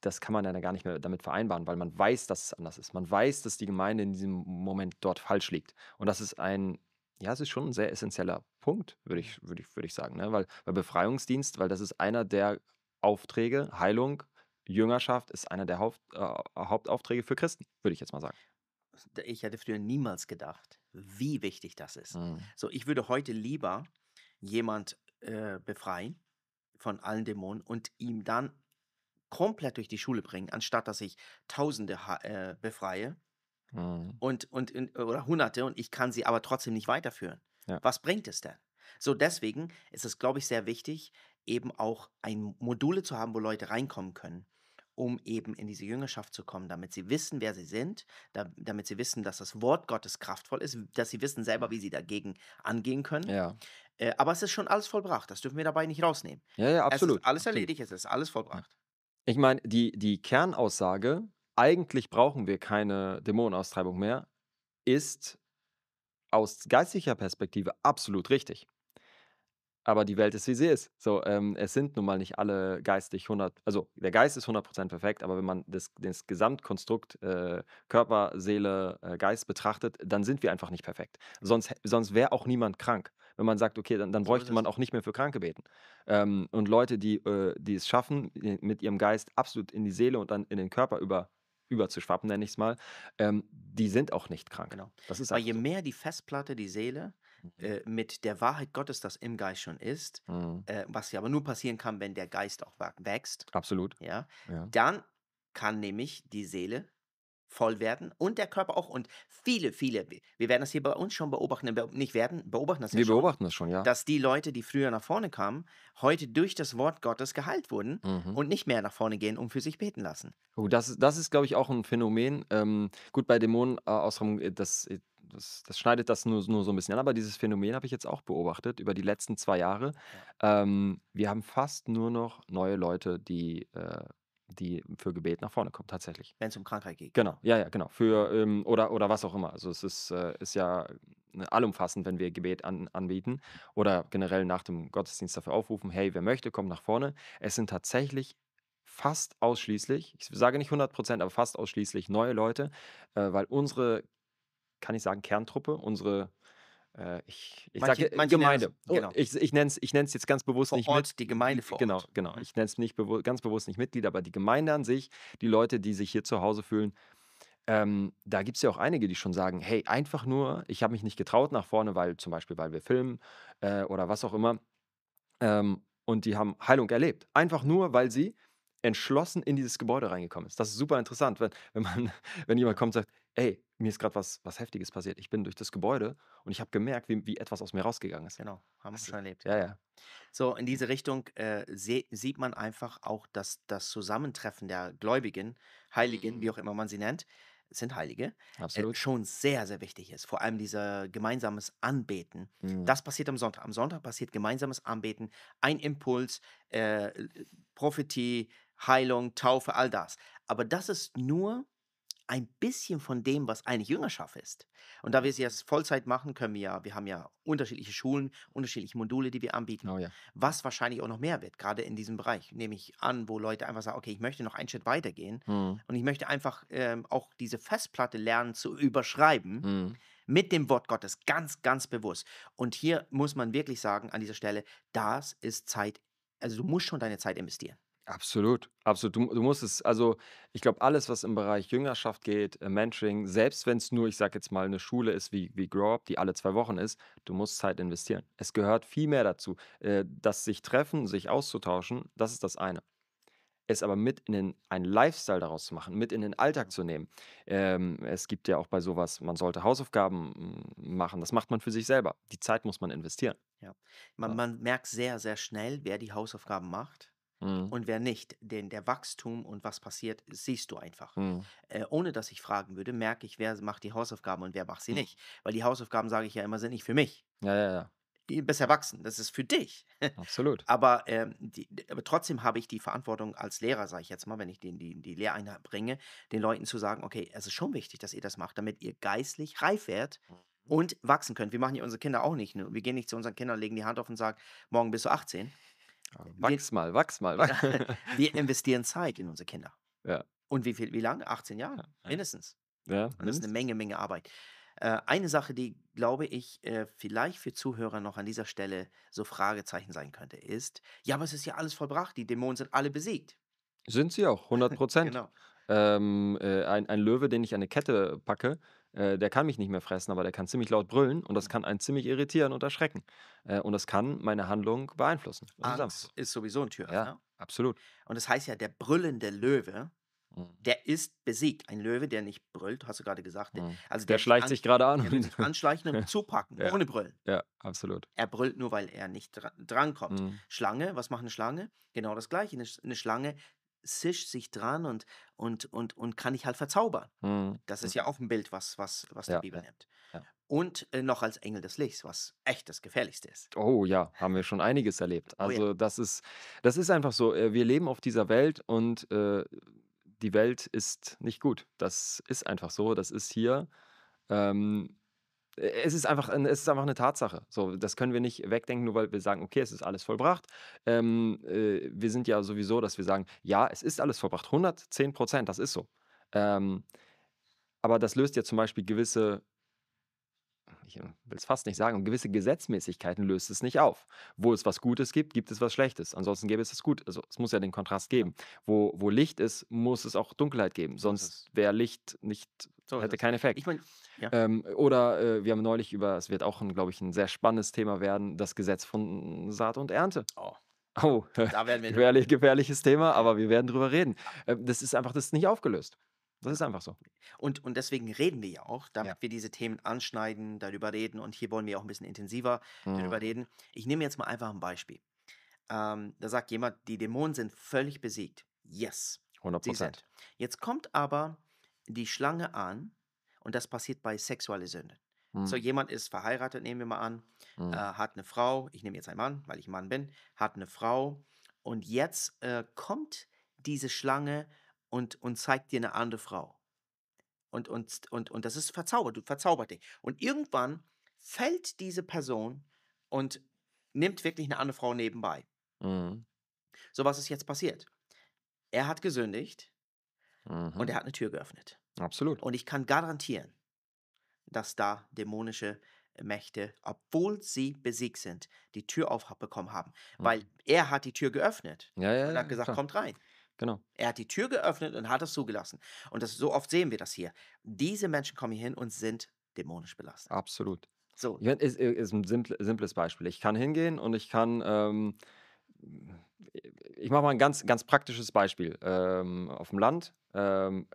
das kann man dann ja gar nicht mehr damit vereinbaren, weil man weiß, dass es anders ist. Man weiß, dass die Gemeinde in diesem Moment dort falsch liegt. Und das ist ein, ja, es ist schon ein sehr essentieller Punkt, würde ich, würd ich, würd ich sagen. Ne? Weil, weil Befreiungsdienst, weil das ist einer der Aufträge, Heilung, Jüngerschaft ist einer der Haupt, äh, Hauptaufträge für Christen, würde ich jetzt mal sagen. Ich hätte früher niemals gedacht, wie wichtig das ist. Mhm. So, ich würde heute lieber jemand äh, befreien von allen Dämonen und ihm dann komplett durch die Schule bringen, anstatt dass ich Tausende äh, befreie mhm. und, und in, oder Hunderte und ich kann sie aber trotzdem nicht weiterführen. Ja. Was bringt es denn? So, deswegen ist es, glaube ich, sehr wichtig, eben auch ein Module zu haben, wo Leute reinkommen können, um eben in diese Jüngerschaft zu kommen, damit sie wissen, wer sie sind, da, damit sie wissen, dass das Wort Gottes kraftvoll ist, dass sie wissen selber, wie sie dagegen angehen können. Ja. Äh, aber es ist schon alles vollbracht, das dürfen wir dabei nicht rausnehmen. Ja, ja, absolut. alles erledigt, es ist alles vollbracht. Ja. Ich meine, die, die Kernaussage, eigentlich brauchen wir keine Dämonenaustreibung mehr, ist aus geistlicher Perspektive absolut richtig. Aber die Welt ist, wie sie ist. So, ähm, es sind nun mal nicht alle geistig 100, also der Geist ist 100% perfekt, aber wenn man das, das Gesamtkonstrukt äh, Körper, Seele, äh, Geist betrachtet, dann sind wir einfach nicht perfekt. Sonst, sonst wäre auch niemand krank wenn man sagt, okay, dann, dann bräuchte man auch nicht mehr für Kranke beten. Ähm, und Leute, die, äh, die es schaffen, mit ihrem Geist absolut in die Seele und dann in den Körper über überzuschwappen, nenne ich es mal, ähm, die sind auch nicht krank. Genau. Das ist Aber je mehr die Festplatte, die Seele, mhm. äh, mit der Wahrheit Gottes, das im Geist schon ist, mhm. Äh, was ja aber nur passieren kann, wenn der Geist auch wächst. Absolut. Ja, ja. Dann kann nämlich die Seele voll werden und der Körper auch und viele, viele, wir werden das hier bei uns schon beobachten, nicht werden, beobachten das ja Wir schon, beobachten das schon, ja. Dass die Leute, die früher nach vorne kamen, heute durch das Wort Gottes geheilt wurden mhm. und nicht mehr nach vorne gehen, und für sich beten lassen. Oh, das, das ist, glaube ich, auch ein Phänomen. Ähm, gut, bei Dämonen äh, aus äh, das, äh, das, das, schneidet das nur, nur so ein bisschen an, aber dieses Phänomen habe ich jetzt auch beobachtet über die letzten zwei Jahre. Ja. Ähm, wir haben fast nur noch neue Leute, die äh, die für Gebet nach vorne kommt, tatsächlich. Wenn es um Krankheit geht. Genau, ja, ja, genau. Für, ähm, oder, oder was auch immer. Also es ist, äh, ist ja äh, allumfassend, wenn wir Gebet an, anbieten oder generell nach dem Gottesdienst dafür aufrufen, hey, wer möchte, kommt nach vorne. Es sind tatsächlich fast ausschließlich, ich sage nicht 100 Prozent, aber fast ausschließlich neue Leute, äh, weil unsere, kann ich sagen, Kerntruppe, unsere äh, ich, ich manche, sage äh, Gemeinde. Es, oh, genau. ich, ich nenne es ich jetzt ganz bewusst vor nicht Ort, mit, die Gemeinde vor genau, Ort. Genau, genau. Ich nenne es bewu ganz bewusst nicht Mitglied, aber die Gemeinde an sich, die Leute, die sich hier zu Hause fühlen, ähm, da gibt es ja auch einige, die schon sagen, hey, einfach nur, ich habe mich nicht getraut nach vorne, weil zum Beispiel, weil wir filmen äh, oder was auch immer. Ähm, und die haben Heilung erlebt. Einfach nur, weil sie entschlossen in dieses Gebäude reingekommen ist. Das ist super interessant, wenn, wenn, man, wenn jemand kommt und sagt, hey, mir ist gerade was, was Heftiges passiert. Ich bin durch das Gebäude und ich habe gemerkt, wie, wie etwas aus mir rausgegangen ist. Genau, haben wir schon erlebt. Ja, ja. So, in diese Richtung äh, sieht man einfach auch, dass das Zusammentreffen der Gläubigen, Heiligen, wie mhm. auch immer man sie nennt, sind Heilige, äh, schon sehr, sehr wichtig ist. Vor allem dieser gemeinsames Anbeten. Mhm. Das passiert am Sonntag. Am Sonntag passiert gemeinsames Anbeten, ein Impuls, äh, Prophetie, Heilung, Taufe, all das. Aber das ist nur ein bisschen von dem, was eigentlich Jüngerschaft ist. Und da wir es jetzt Vollzeit machen, können wir ja, wir haben ja unterschiedliche Schulen, unterschiedliche Module, die wir anbieten, oh ja. was wahrscheinlich auch noch mehr wird, gerade in diesem Bereich, nehme ich an, wo Leute einfach sagen, okay, ich möchte noch einen Schritt weitergehen mhm. und ich möchte einfach ähm, auch diese Festplatte lernen zu überschreiben. Mhm mit dem Wort Gottes, ganz, ganz bewusst. Und hier muss man wirklich sagen, an dieser Stelle, das ist Zeit, also du musst schon deine Zeit investieren. Absolut, absolut. Du, du musst es, also ich glaube, alles, was im Bereich Jüngerschaft geht, äh, Mentoring, selbst wenn es nur, ich sage jetzt mal, eine Schule ist wie, wie Grow Up, die alle zwei Wochen ist, du musst Zeit investieren. Es gehört viel mehr dazu. Äh, das sich treffen, sich auszutauschen, das ist das eine. Es aber mit in den, einen Lifestyle daraus zu machen, mit in den Alltag zu nehmen. Ähm, es gibt ja auch bei sowas, man sollte Hausaufgaben machen, das macht man für sich selber. Die Zeit muss man investieren. Ja, man, man merkt sehr, sehr schnell, wer die Hausaufgaben macht Mhm. Und wer nicht, denn der Wachstum und was passiert, siehst du einfach. Mhm. Äh, ohne dass ich fragen würde, merke ich, wer macht die Hausaufgaben und wer macht sie mhm. nicht. Weil die Hausaufgaben, sage ich ja immer, sind nicht für mich. Ja, ja, ja besser wachsen. Das ist für dich. Absolut. aber, ähm, die, aber trotzdem habe ich die Verantwortung als Lehrer, sage ich jetzt mal, wenn ich den, die, die Lehreinheit bringe, den Leuten zu sagen, okay, es ist schon wichtig, dass ihr das macht, damit ihr geistlich reif werdet mhm. und wachsen könnt. Wir machen ja unsere Kinder auch nicht. Wir gehen nicht zu unseren Kindern, legen die Hand auf und sagen, morgen bist du 18. Wachs mal, wachs mal. Wachs. wir investieren Zeit in unsere Kinder. Ja. Und wie viel, wie lange? 18 Jahre, mindestens. Ja, mindestens. das ist eine Menge, Menge Arbeit. Äh, eine Sache, die, glaube ich, äh, vielleicht für Zuhörer noch an dieser Stelle so Fragezeichen sein könnte, ist, ja, aber es ist ja alles vollbracht, die Dämonen sind alle besiegt. Sind sie auch, 100 Prozent. genau. Ähm, äh, ein, ein Löwe, den ich an eine Kette packe, äh, der kann mich nicht mehr fressen, aber der kann ziemlich laut brüllen und das mhm. kann einen ziemlich irritieren und erschrecken. Äh, und das kann meine Handlung beeinflussen. Angst ah, ist sowieso ein Türöffner. Ja, absolut. Und das heißt ja, der brüllende Löwe, mhm. der ist besiegt. Ein Löwe, der nicht brüllt, hast du gerade gesagt. Der, mhm. also der, der schleicht sich gerade an. Der will sich anschleichen und zupacken, ja. ohne Brüllen. Ja, absolut. Er brüllt nur, weil er nicht drankommt. Mhm. Schlange, was macht eine Schlange? Genau das Gleiche. Eine, ne Schlange sischt sich dran und, und, und, und kann dich halt verzaubern. Mhm. Das ist mhm. ja auch ein Bild, was, was, was ja. die Bibel nimmt. Ja. Und äh, noch als Engel des Lichts, was echt das Gefährlichste ist. Oh ja, haben wir schon einiges erlebt. Also oh, ja. Also, das, ist, das ist einfach so. Äh, wir leben auf dieser Welt und äh, die Welt ist nicht gut. Das ist einfach so. Das ist hier. Ähm, äh, es ist einfach, es ist einfach eine Tatsache. So, das können wir nicht wegdenken, nur weil wir sagen, okay, es ist alles vollbracht. Ähm, äh, wir sind ja sowieso, dass wir sagen, ja, es ist alles vollbracht, 110 Prozent, das ist so. Ähm, aber das löst ja zum Beispiel gewisse ich äh, will es fast nicht sagen, und gewisse Gesetzmäßigkeiten löst es nicht auf. Wo es was Gutes gibt, gibt es was Schlechtes. Ansonsten gäbe es das Gut. Also es muss ja den Kontrast geben. Wo, wo Licht ist, muss es auch Dunkelheit geben. Sonst wäre Licht nicht, so hätte keinen Effekt. Ich mein, ja. ähm, oder äh, wir haben neulich über, es wird auch, glaube ich, ein sehr spannendes Thema werden, das Gesetz von Saat und Ernte. Oh. Oh, gefährlich, gefährliches Thema, aber wir werden drüber reden. Ähm, das ist einfach, das ist nicht aufgelöst. Das ist einfach so. Und, und deswegen reden wir ja auch, damit ja. wir diese Themen anschneiden, darüber reden und hier wollen wir auch ein bisschen intensiver mhm. darüber reden. Ich nehme jetzt mal einfach ein Beispiel. Ähm, da sagt jemand, die Dämonen sind völlig besiegt. Yes. 100 Prozent. Jetzt kommt aber die Schlange an und das passiert bei sexuelle Sünden. Mhm. So, jemand ist verheiratet, nehmen wir mal an, äh, mhm. äh, hat eine Frau, ich nehme jetzt einen Mann, weil ich ein Mann bin, hat eine Frau und jetzt äh, kommt diese Schlange und, und zeigt dir eine andere Frau. Und, und, und, und das ist verzaubert, du verzaubert dich. Und irgendwann fällt diese Person und nimmt wirklich eine andere Frau nebenbei. Mhm. So, was ist jetzt passiert? Er hat gesündigt mhm. und er hat eine Tür geöffnet. Absolut. Und ich kann garantieren, dass da dämonische Mächte, obwohl sie besiegt sind, die Tür aufbekommen haben. Mhm. Weil er hat die Tür geöffnet ja, ja, und hat gesagt, klar. kommt rein. Genau. Er hat die Tür geöffnet und hat es zugelassen. Und das, so oft sehen wir das hier. Diese Menschen kommen hier hin und sind dämonisch belastet. Absolut. So. Ist, äh, ist ein simples Beispiel. Ich kann hingehen und ich kann. Ähm, ich mache mal ein ganz, ganz praktisches Beispiel. Ähm, auf dem Land ähm,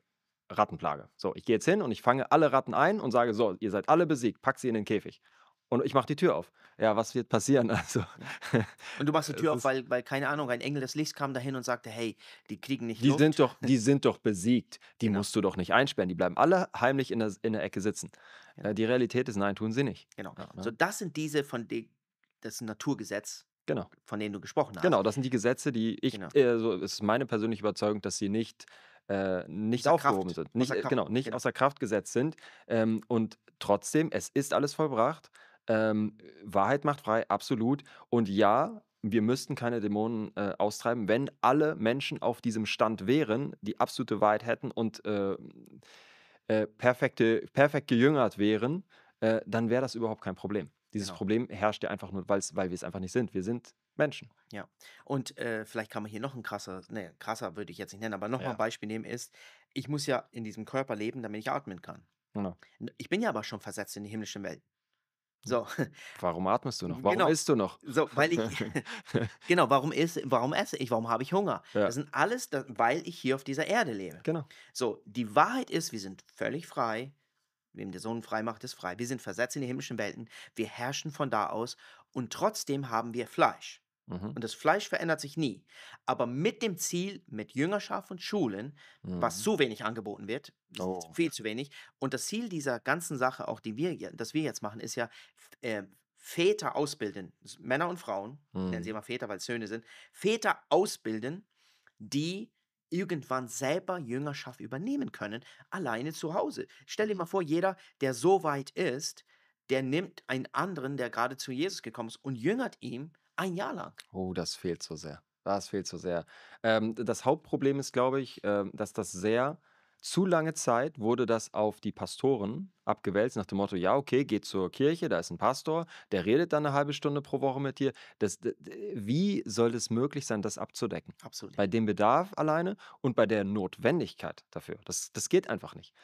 Rattenplage. So, ich gehe jetzt hin und ich fange alle Ratten ein und sage: So, ihr seid alle besiegt, pack sie in den Käfig und ich mache die Tür auf. Ja, was wird passieren? Also. Und du machst die Tür auf, weil, weil, keine Ahnung, ein Engel des Lichts kam dahin und sagte, hey, die kriegen nicht die Luft. Sind doch, die sind doch besiegt. Die genau. musst du doch nicht einsperren. Die bleiben alle heimlich in der, in der Ecke sitzen. Genau. Äh, die Realität ist, nein, tun sie nicht. Genau. Ja, ne? So, das sind diese von die, das Naturgesetz, Genau. Von denen du gesprochen hast. Genau, das sind die Gesetze, die ich, genau. Äh, so ist meine persönliche Überzeugung, dass sie nicht, äh, nicht aufgehoben Kraft. sind. Nicht, äh, genau, nicht genau. außer Kraft gesetzt sind. Ähm, und trotzdem, es ist alles vollbracht. Ähm, Wahrheit macht frei, absolut. Und ja, wir müssten keine Dämonen äh, austreiben, wenn alle Menschen auf diesem Stand wären, die absolute Wahrheit hätten und äh, äh, perfekte, perfekt gejüngert wären, äh, dann wäre das überhaupt kein Problem. Dieses genau. Problem herrscht ja einfach nur, weil wir es einfach nicht sind. Wir sind Menschen. Ja, und äh, vielleicht kann man hier noch ein krasser, ne, krasser würde ich jetzt nicht nennen, aber nochmal ja. ein Beispiel nehmen ist, ich muss ja in diesem Körper leben, damit ich atmen kann. Genau. Ich bin ja aber schon versetzt in die himmlische Welt. So. Warum atmest du noch? Warum genau. isst du noch? So, weil ich genau, warum ist, warum esse ich? Warum habe ich Hunger? Ja. Das sind alles, weil ich hier auf dieser Erde lebe. Genau. So, die Wahrheit ist, wir sind völlig frei. Wem der Sohn frei macht, ist frei. Wir sind versetzt in die himmlischen Welten. Wir herrschen von da aus und trotzdem haben wir Fleisch. Mhm. Und das Fleisch verändert sich nie. Aber mit dem Ziel, mit Jüngerschaft und Schulen, mhm. was so wenig angeboten wird, oh. viel zu wenig. Und das Ziel dieser ganzen Sache, auch die wir, das wir jetzt machen, ist ja, äh, Väter ausbilden, Männer und Frauen, mhm. nennen sie immer Väter, weil es Söhne sind, Väter ausbilden, die irgendwann selber Jüngerschaft übernehmen können, alleine zu Hause. Stell dir mal mhm. vor, jeder, der so weit ist, der nimmt einen anderen, der gerade zu Jesus gekommen ist, und jüngert ihm ein Jahr lang. Oh, das fehlt so sehr. Das fehlt so sehr. Ähm, das Hauptproblem ist, glaube ich, ähm, dass das sehr zu lange Zeit wurde das auf die Pastoren abgewälzt, nach dem Motto, ja, okay, geh zur Kirche, da ist ein Pastor, der redet dann eine halbe Stunde pro Woche mit dir. Das, wie soll es möglich sein, das abzudecken? Absolut. Bei dem Bedarf alleine und bei der Notwendigkeit dafür. Das, das geht einfach nicht.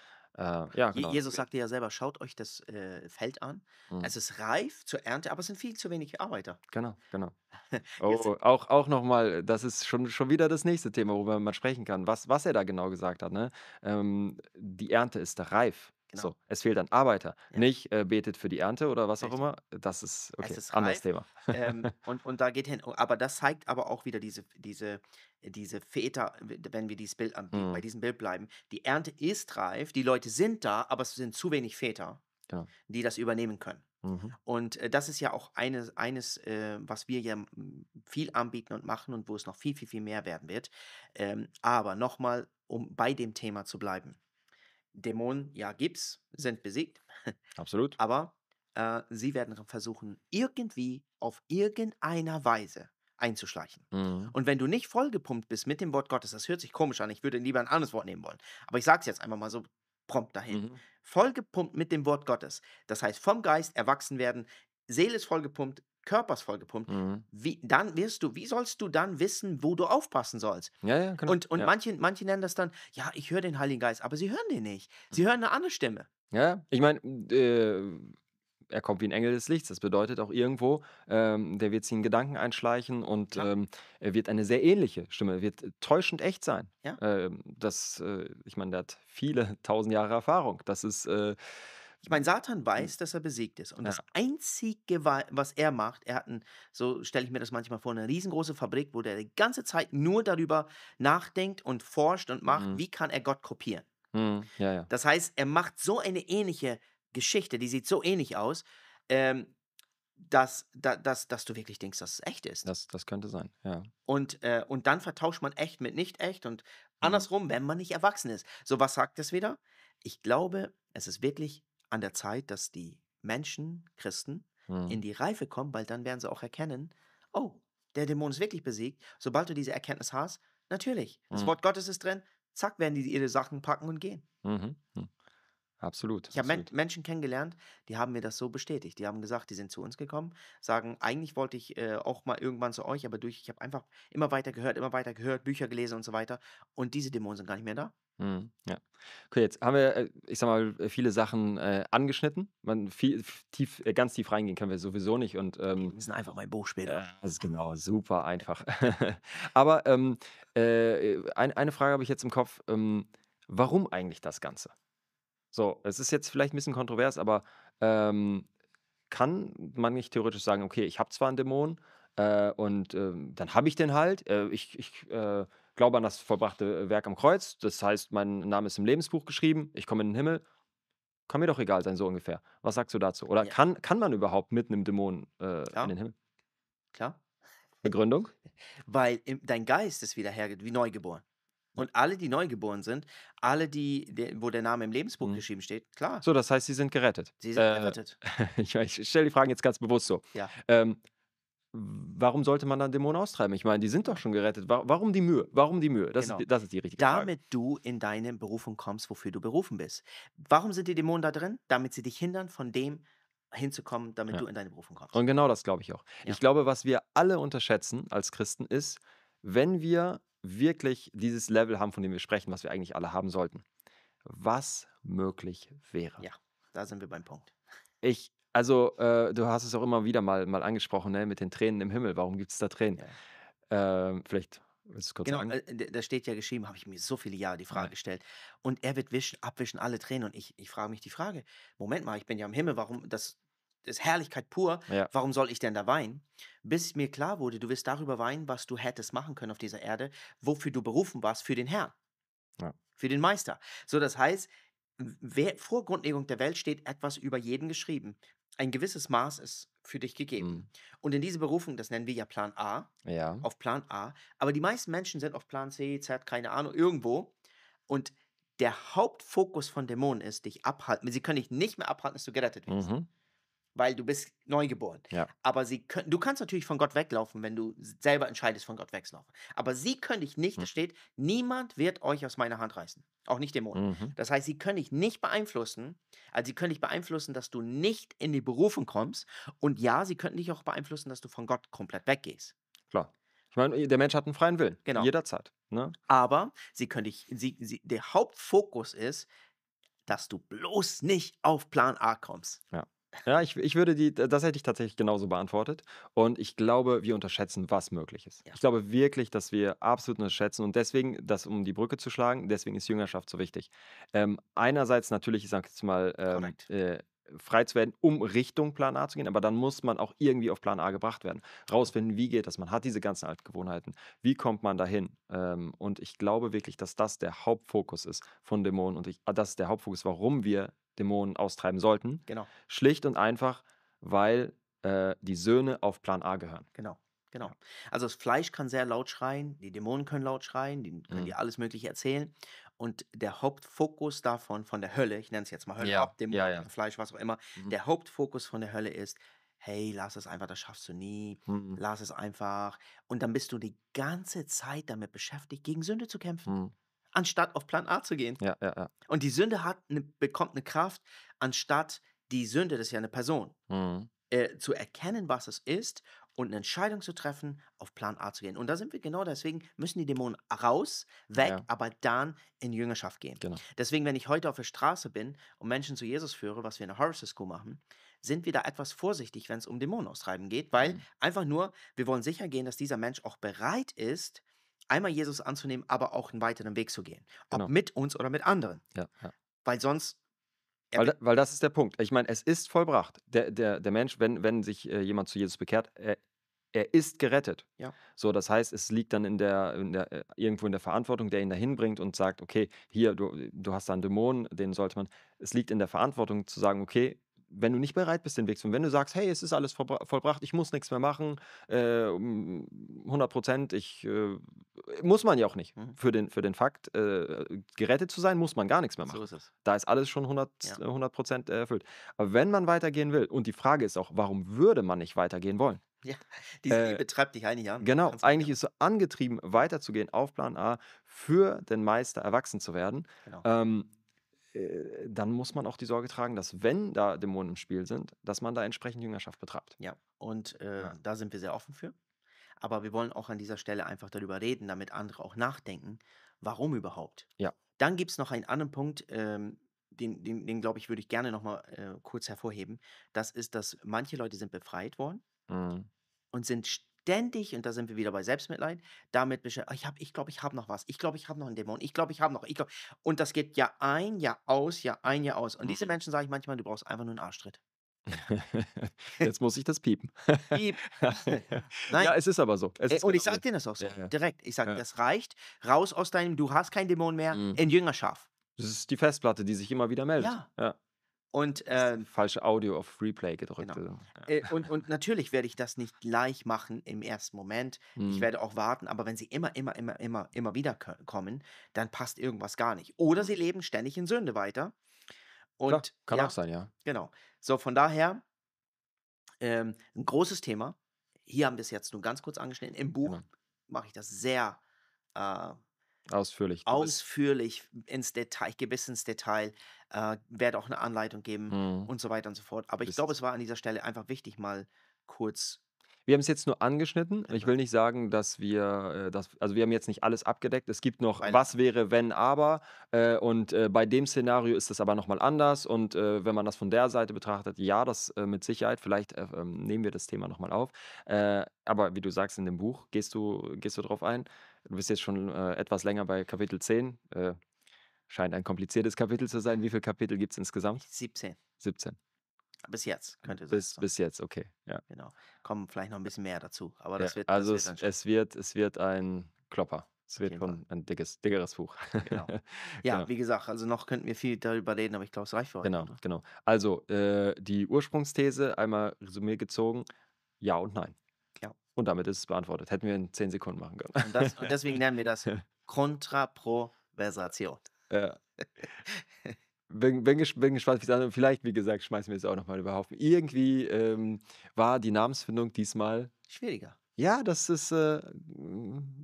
Äh, ja, genau. Jesus sagte ja selber, schaut euch das äh, Feld an. Mhm. Es ist reif zur Ernte, aber es sind viel zu wenige Arbeiter. Genau, genau. oh, auch auch nochmal, das ist schon, schon wieder das nächste Thema, worüber man sprechen kann, was, was er da genau gesagt hat. Ne? Ähm, die Ernte ist reif. Genau. So, es fehlt an Arbeiter, ja. nicht äh, betet für die Ernte oder was Richtig. auch immer. Das ist okay, ist anderes Thema. ähm, und, und da geht hin. Oh, aber das zeigt aber auch wieder diese, diese, diese Väter, wenn wir dieses Bild, mhm. bei diesem Bild bleiben. Die Ernte ist reif, die Leute sind da, aber es sind zu wenig Väter, genau. die das übernehmen können. Mhm. Und äh, das ist ja auch eine, eines, äh, was wir ja hm, viel anbieten und machen und wo es noch viel, viel, viel mehr werden wird. Ähm, aber nochmal, um bei dem Thema zu bleiben Dämonen, ja, gibt's, sind besiegt. Absolut. Aber äh, sie werden versuchen, irgendwie auf irgendeiner Weise einzuschleichen. Mhm. Und wenn du nicht vollgepumpt bist mit dem Wort Gottes, das hört sich komisch an, ich würde lieber ein anderes Wort nehmen wollen, aber ich sage es jetzt einfach mal so prompt dahin. Mhm. Vollgepumpt mit dem Wort Gottes, das heißt vom Geist erwachsen werden, Seele ist vollgepumpt, Körpers vollgepumpt. Mhm. Wie, dann wirst du, wie sollst du dann wissen, wo du aufpassen sollst? Ja, ja, genau. Und, und ja. Manche, manche nennen das dann, ja, ich höre den Heiligen Geist, aber sie hören den nicht. Sie mhm. hören eine andere Stimme. Ja, ich meine, äh, er kommt wie ein Engel des Lichts. Das bedeutet auch irgendwo, ähm, der wird sich in Gedanken einschleichen und ähm, er wird eine sehr ähnliche Stimme, wird täuschend echt sein. Ja. Ähm, das, äh, ich meine, der hat viele tausend Jahre Erfahrung. Das ist. Äh, ich meine, Satan mhm. weiß, dass er besiegt ist. Und ja. das Einzige, was er macht, er hat, ein, so stelle ich mir das manchmal vor, eine riesengroße Fabrik, wo der die ganze Zeit nur darüber nachdenkt und forscht und macht, mhm. wie kann er Gott kopieren. Mhm. Ja, ja. Das heißt, er macht so eine ähnliche Geschichte, die sieht so ähnlich aus, ähm, dass, da, dass, dass du wirklich denkst, dass es echt ist. Das, das könnte sein, ja. Und, äh, und dann vertauscht man echt mit nicht echt und mhm. andersrum, wenn man nicht erwachsen ist. So, was sagt das wieder? Ich glaube, es ist wirklich an der Zeit, dass die Menschen, Christen, mhm. in die Reife kommen, weil dann werden sie auch erkennen, oh, der Dämon ist wirklich besiegt. Sobald du diese Erkenntnis hast, natürlich, das mhm. Wort Gottes ist drin, zack, werden die ihre Sachen packen und gehen. Mhm. Hm. Absolut. Ich habe Men Menschen kennengelernt, die haben mir das so bestätigt. Die haben gesagt, die sind zu uns gekommen, sagen, eigentlich wollte ich äh, auch mal irgendwann zu euch, aber durch, ich habe einfach immer weiter gehört, immer weiter gehört, Bücher gelesen und so weiter. Und diese Dämonen sind gar nicht mehr da. Mhm, ja. Okay, jetzt haben wir, äh, ich sag mal, äh, viele Sachen äh, angeschnitten. Man viel, tief, äh, ganz tief reingehen können wir sowieso nicht. Und, ähm, wir müssen einfach mein Buch später. Das ist genau super einfach. Aber ähm, äh, ein, eine Frage habe ich jetzt im Kopf. Ähm, warum eigentlich das Ganze? So, es ist jetzt vielleicht ein bisschen kontrovers, aber ähm, kann man nicht theoretisch sagen, okay, ich habe zwar einen Dämon äh, und ähm, dann habe ich den halt, äh, ich, ich äh, Glaube an das vollbrachte äh, Werk am Kreuz. Das heißt, mein Name ist im Lebensbuch geschrieben, ich komme in den Himmel. Kann mir doch egal sein, so ungefähr. Was sagst du dazu? Oder ja. kann, kann man überhaupt mit einem Dämon äh, in den Himmel? Klar. Begründung? Weil dein Geist ist wieder hergeht, wie neugeboren. Und alle, die neugeboren sind, alle, die, die wo der Name im Lebensbuch mhm. geschrieben steht, klar. So, das heißt, sie sind gerettet. Sie sind äh, gerettet. ich, ich stelle die Fragen jetzt ganz bewusst so. Ja. Ähm, warum sollte man dann Dämonen austreiben? Ich meine, die sind doch schon gerettet. Warum die Mühe? Warum die Mühe? Das, genau. ist, das ist, die richtige Damit Frage. Damit du in deine Berufung kommst, wofür du berufen bist. Warum sind die Dämonen da drin? Damit sie dich hindern von dem hinzukommen, damit ja. du in deine Berufung kommst. Und genau das glaube ich auch. Ja. Ich glaube, was wir alle unterschätzen als Christen ist, wenn wir wirklich dieses Level haben, von dem wir sprechen, was wir eigentlich alle haben sollten, was möglich wäre. Ja, da sind wir beim Punkt. Ich also, äh, du hast es auch immer wieder mal, mal angesprochen, ne? mit den Tränen im Himmel. Warum gibt es da Tränen? Ja. Ähm, vielleicht willst du kurz genau, äh, da steht ja geschrieben, habe ich mir so viele Jahre die Frage ja. gestellt. Und er wird wischen, abwischen alle Tränen. Und ich, ich frage mich die Frage: Moment mal, ich bin ja im Himmel, warum das. Das ist Herrlichkeit pur. Ja. Warum soll ich denn da weinen? Bis mir klar wurde, du wirst darüber weinen, was du hättest machen können auf dieser Erde, wofür du berufen warst für den Herrn, für den Meister. So, das heißt, Wer, vor Grundlegung der Welt steht etwas über jeden geschrieben ein gewisses Maß ist für dich gegeben. Mhm. Und in diese Berufung, das nennen wir ja Plan A, ja. auf Plan A, aber die meisten Menschen sind auf Plan C, Z, keine Ahnung, irgendwo. Und der Hauptfokus von Dämonen ist, dich abhalten. Sie können dich nicht mehr abhalten, dass du gerettet wirst. Mhm weil du bist neugeboren. Ja. Aber sie können, du kannst natürlich von Gott weglaufen, wenn du selber entscheidest, von Gott wegzulaufen. Aber sie können dich nicht, mhm. es steht, niemand wird euch aus meiner Hand reißen. Auch nicht Dämonen. Mhm. Das heißt, sie können dich nicht beeinflussen, also sie können dich beeinflussen, dass du nicht in die Berufung kommst. Und ja, sie könnten dich auch beeinflussen, dass du von Gott komplett weggehst. Klar. Ich meine, der Mensch hat einen freien Willen. Genau. Jederzeit. Ne? Aber sie können dich, sie, sie, der Hauptfokus ist, dass du bloß nicht auf Plan A kommst. Ja. Ja, ich, ich würde die, das hätte ich tatsächlich genauso beantwortet. Und ich glaube, wir unterschätzen, was möglich ist. Ja. Ich glaube wirklich, dass wir absolut unterschätzen. Und deswegen, das um die Brücke zu schlagen, deswegen ist Jüngerschaft so wichtig. Ähm, einerseits natürlich, ich sage jetzt mal, ähm, äh, frei zu werden, um Richtung Plan A zu gehen. Aber dann muss man auch irgendwie auf Plan A gebracht werden. Rausfinden, wie geht das? Man hat diese ganzen Altgewohnheiten. Wie kommt man dahin? Ähm, und ich glaube wirklich, dass das der Hauptfokus ist von Dämonen. Und ich, ah, das ist der Hauptfokus, warum wir Dämonen austreiben sollten. Genau. Schlicht und einfach, weil äh, die Söhne auf Plan A gehören. Genau. Genau. Also das Fleisch kann sehr laut schreien, die Dämonen können laut schreien, die können mhm. dir alles Mögliche erzählen. Und der Hauptfokus davon, von der Hölle, ich nenne es jetzt mal Hölle, ja. ab Dämonen, ja, ja. Fleisch, was auch immer, mhm. der Hauptfokus von der Hölle ist, hey, lass es einfach, das schaffst du nie, mhm. lass es einfach. Und dann bist du die ganze Zeit damit beschäftigt, gegen Sünde zu kämpfen. Mhm anstatt auf Plan A zu gehen. Ja, ja, ja. Und die Sünde hat eine, bekommt eine Kraft, anstatt die Sünde, das ist ja eine Person, mhm. äh, zu erkennen, was es ist und eine Entscheidung zu treffen, auf Plan A zu gehen. Und da sind wir genau deswegen, müssen die Dämonen raus, weg, ja. aber dann in Jüngerschaft gehen. Genau. Deswegen, wenn ich heute auf der Straße bin und Menschen zu Jesus führe, was wir in der Harvest School machen, sind wir da etwas vorsichtig, wenn es um Dämonen austreiben geht, weil mhm. einfach nur, wir wollen sicher gehen, dass dieser Mensch auch bereit ist, einmal Jesus anzunehmen, aber auch einen weiteren Weg zu gehen. Ob genau. mit uns oder mit anderen. Ja, ja. Weil sonst. Weil, weil, das ist der Punkt. Ich meine, es ist vollbracht. Der, der, der Mensch, wenn, wenn sich äh, jemand zu Jesus bekehrt, er, er ist gerettet. Ja. So, das heißt, es liegt dann in der, in der, äh, irgendwo in der Verantwortung, der ihn dahin bringt und sagt, okay, hier, du, du hast da einen Dämon, den sollte man. Es liegt in der Verantwortung zu sagen, okay, wenn du nicht bereit bist, den Weg zu gehen, wenn du sagst, hey, es ist alles vollbracht, ich muss nichts mehr machen, äh, 100 Prozent, äh, muss man ja auch nicht. Mhm. Für den, für den Fakt, äh, gerettet zu sein, muss man gar nichts mehr machen. So ist es. Da ist alles schon 100 äh, Prozent ja. Äh, erfüllt. Aber wenn man weitergehen will, und die Frage ist auch, warum würde man nicht weitergehen wollen? Ja, diese äh, Liebe treibt dich eigentlich an. Genau, eigentlich ist so angetrieben, weiterzugehen auf Plan A, für den Meister erwachsen zu werden. Genau. Ähm, äh, dann muss man auch die Sorge tragen, dass wenn da Dämonen im Spiel sind, dass man da entsprechend Jüngerschaft betreibt. Ja, und äh, ja. da sind wir sehr offen für. Aber wir wollen auch an dieser Stelle einfach darüber reden, damit andere auch nachdenken, warum überhaupt. Ja. Dann gibt es noch einen anderen Punkt, ähm, den, den, den glaube ich, würde ich gerne nochmal äh, kurz hervorheben. Das ist, dass manche Leute sind befreit worden mhm. und sind ständig, und da sind wir wieder bei Selbstmitleid, damit beschäftigt, oh, ich glaube, ich, glaub, ich habe noch was, ich glaube, ich habe noch einen Dämon, ich glaube, ich habe noch, ich glaube. Und das geht ja ein, ja aus, ja ein, ja aus. Und diese mhm. Menschen sage ich manchmal, du brauchst einfach nur einen Arschtritt. Jetzt muss ich das piepen. Piep. Nein. Ja, es ist aber so. Äh, ist und ich sage dir das auch so, ja, ja. direkt. Ich sage, ja. das reicht, raus aus deinem, du hast keinen Dämon mehr, mhm. in Jüngerschaft. Das ist die Festplatte, die sich immer wieder meldet. Ja. Und, äh, Falsche Audio auf Replay gedrückt. Genau. Also, äh, und, und natürlich werde ich das nicht gleich machen im ersten Moment. Hm. Ich mhm. werde auch warten, aber wenn sie immer, immer, immer, immer, immer wieder kommen, dann passt irgendwas gar nicht. Oder sie leben ständig in Sünde weiter. Und, Klar, kann ja, auch sein, ja. Genau. So, von daher ähm, ein großes Thema. Hier haben wir es jetzt nur ganz kurz angeschnitten. Im Buch genau. mache ich das sehr äh, Ausführlich. Ausführlich ins Detail, gewiss ins Detail, äh, werde auch eine Anleitung geben mhm. und so weiter und so fort. Aber ich glaube, es war an dieser Stelle einfach wichtig, mal kurz. Wir haben es jetzt nur angeschnitten. Ich genau. will nicht sagen, dass wir, äh, das, also wir haben jetzt nicht alles abgedeckt. Es gibt noch, Weil was wäre, wenn, aber. Äh, und äh, bei dem Szenario ist das aber nochmal anders. Und äh, wenn man das von der Seite betrachtet, ja, das mit Sicherheit. Vielleicht ähm, nehmen wir das Thema nochmal auf. aber wie du sagst in dem Buch, gehst du, gehst du drauf ein. Du bist jetzt schon äh, etwas länger bei Kapitel 10. Äh, scheint ein kompliziertes Kapitel zu sein. Wie viele Kapitel gibt es insgesamt? 17. 17. Bis jetzt, könnte es bis, sein. Bis jetzt, okay. Ja. Genau. Kommen vielleicht noch ein bisschen mehr dazu. Aber das ja, wird. Also, das wird also es, wird, es wird ein Klopper. Es wird schon ein dickes, dickeres Buch. Genau. Ja, genau. wie gesagt, also noch könnten wir viel darüber reden, aber ich glaube, es reicht für heute. Genau, oder? genau. Also, äh, die Ursprungsthese einmal resümiert gezogen: Ja und Nein. Ja. Und damit ist es beantwortet. Hätten wir in 10 Sekunden machen können. Und, das, und deswegen nennen wir das Kontraproversation. Ja. Bin, bin, bin, gespannt, vielleicht, wie gesagt, schmeißen wir es auch nochmal über Haufen. Irgendwie ähm, war die Namensfindung diesmal schwieriger. Ja, das ist äh,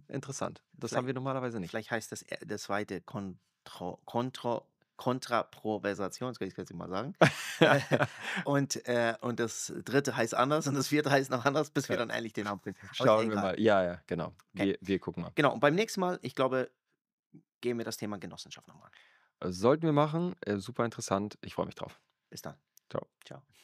interessant. Das vielleicht, haben wir normalerweise nicht. Vielleicht heißt das, äh, das zweite Kontro, Kontro das kann ich jetzt mal sagen. Äh, und, äh, und das dritte heißt anders und das vierte heißt noch anders, bis wir dann endlich den haben. Schauen wir mal. Ja, ja, genau. Okay. Wir, wir gucken mal. Genau, und beim nächsten Mal, ich glaube, gehen wir das Thema Genossenschaft nochmal an. Sollten wir machen. Äh, super interessant. Ich freue mich drauf. Bis dann. Ciao. Ciao.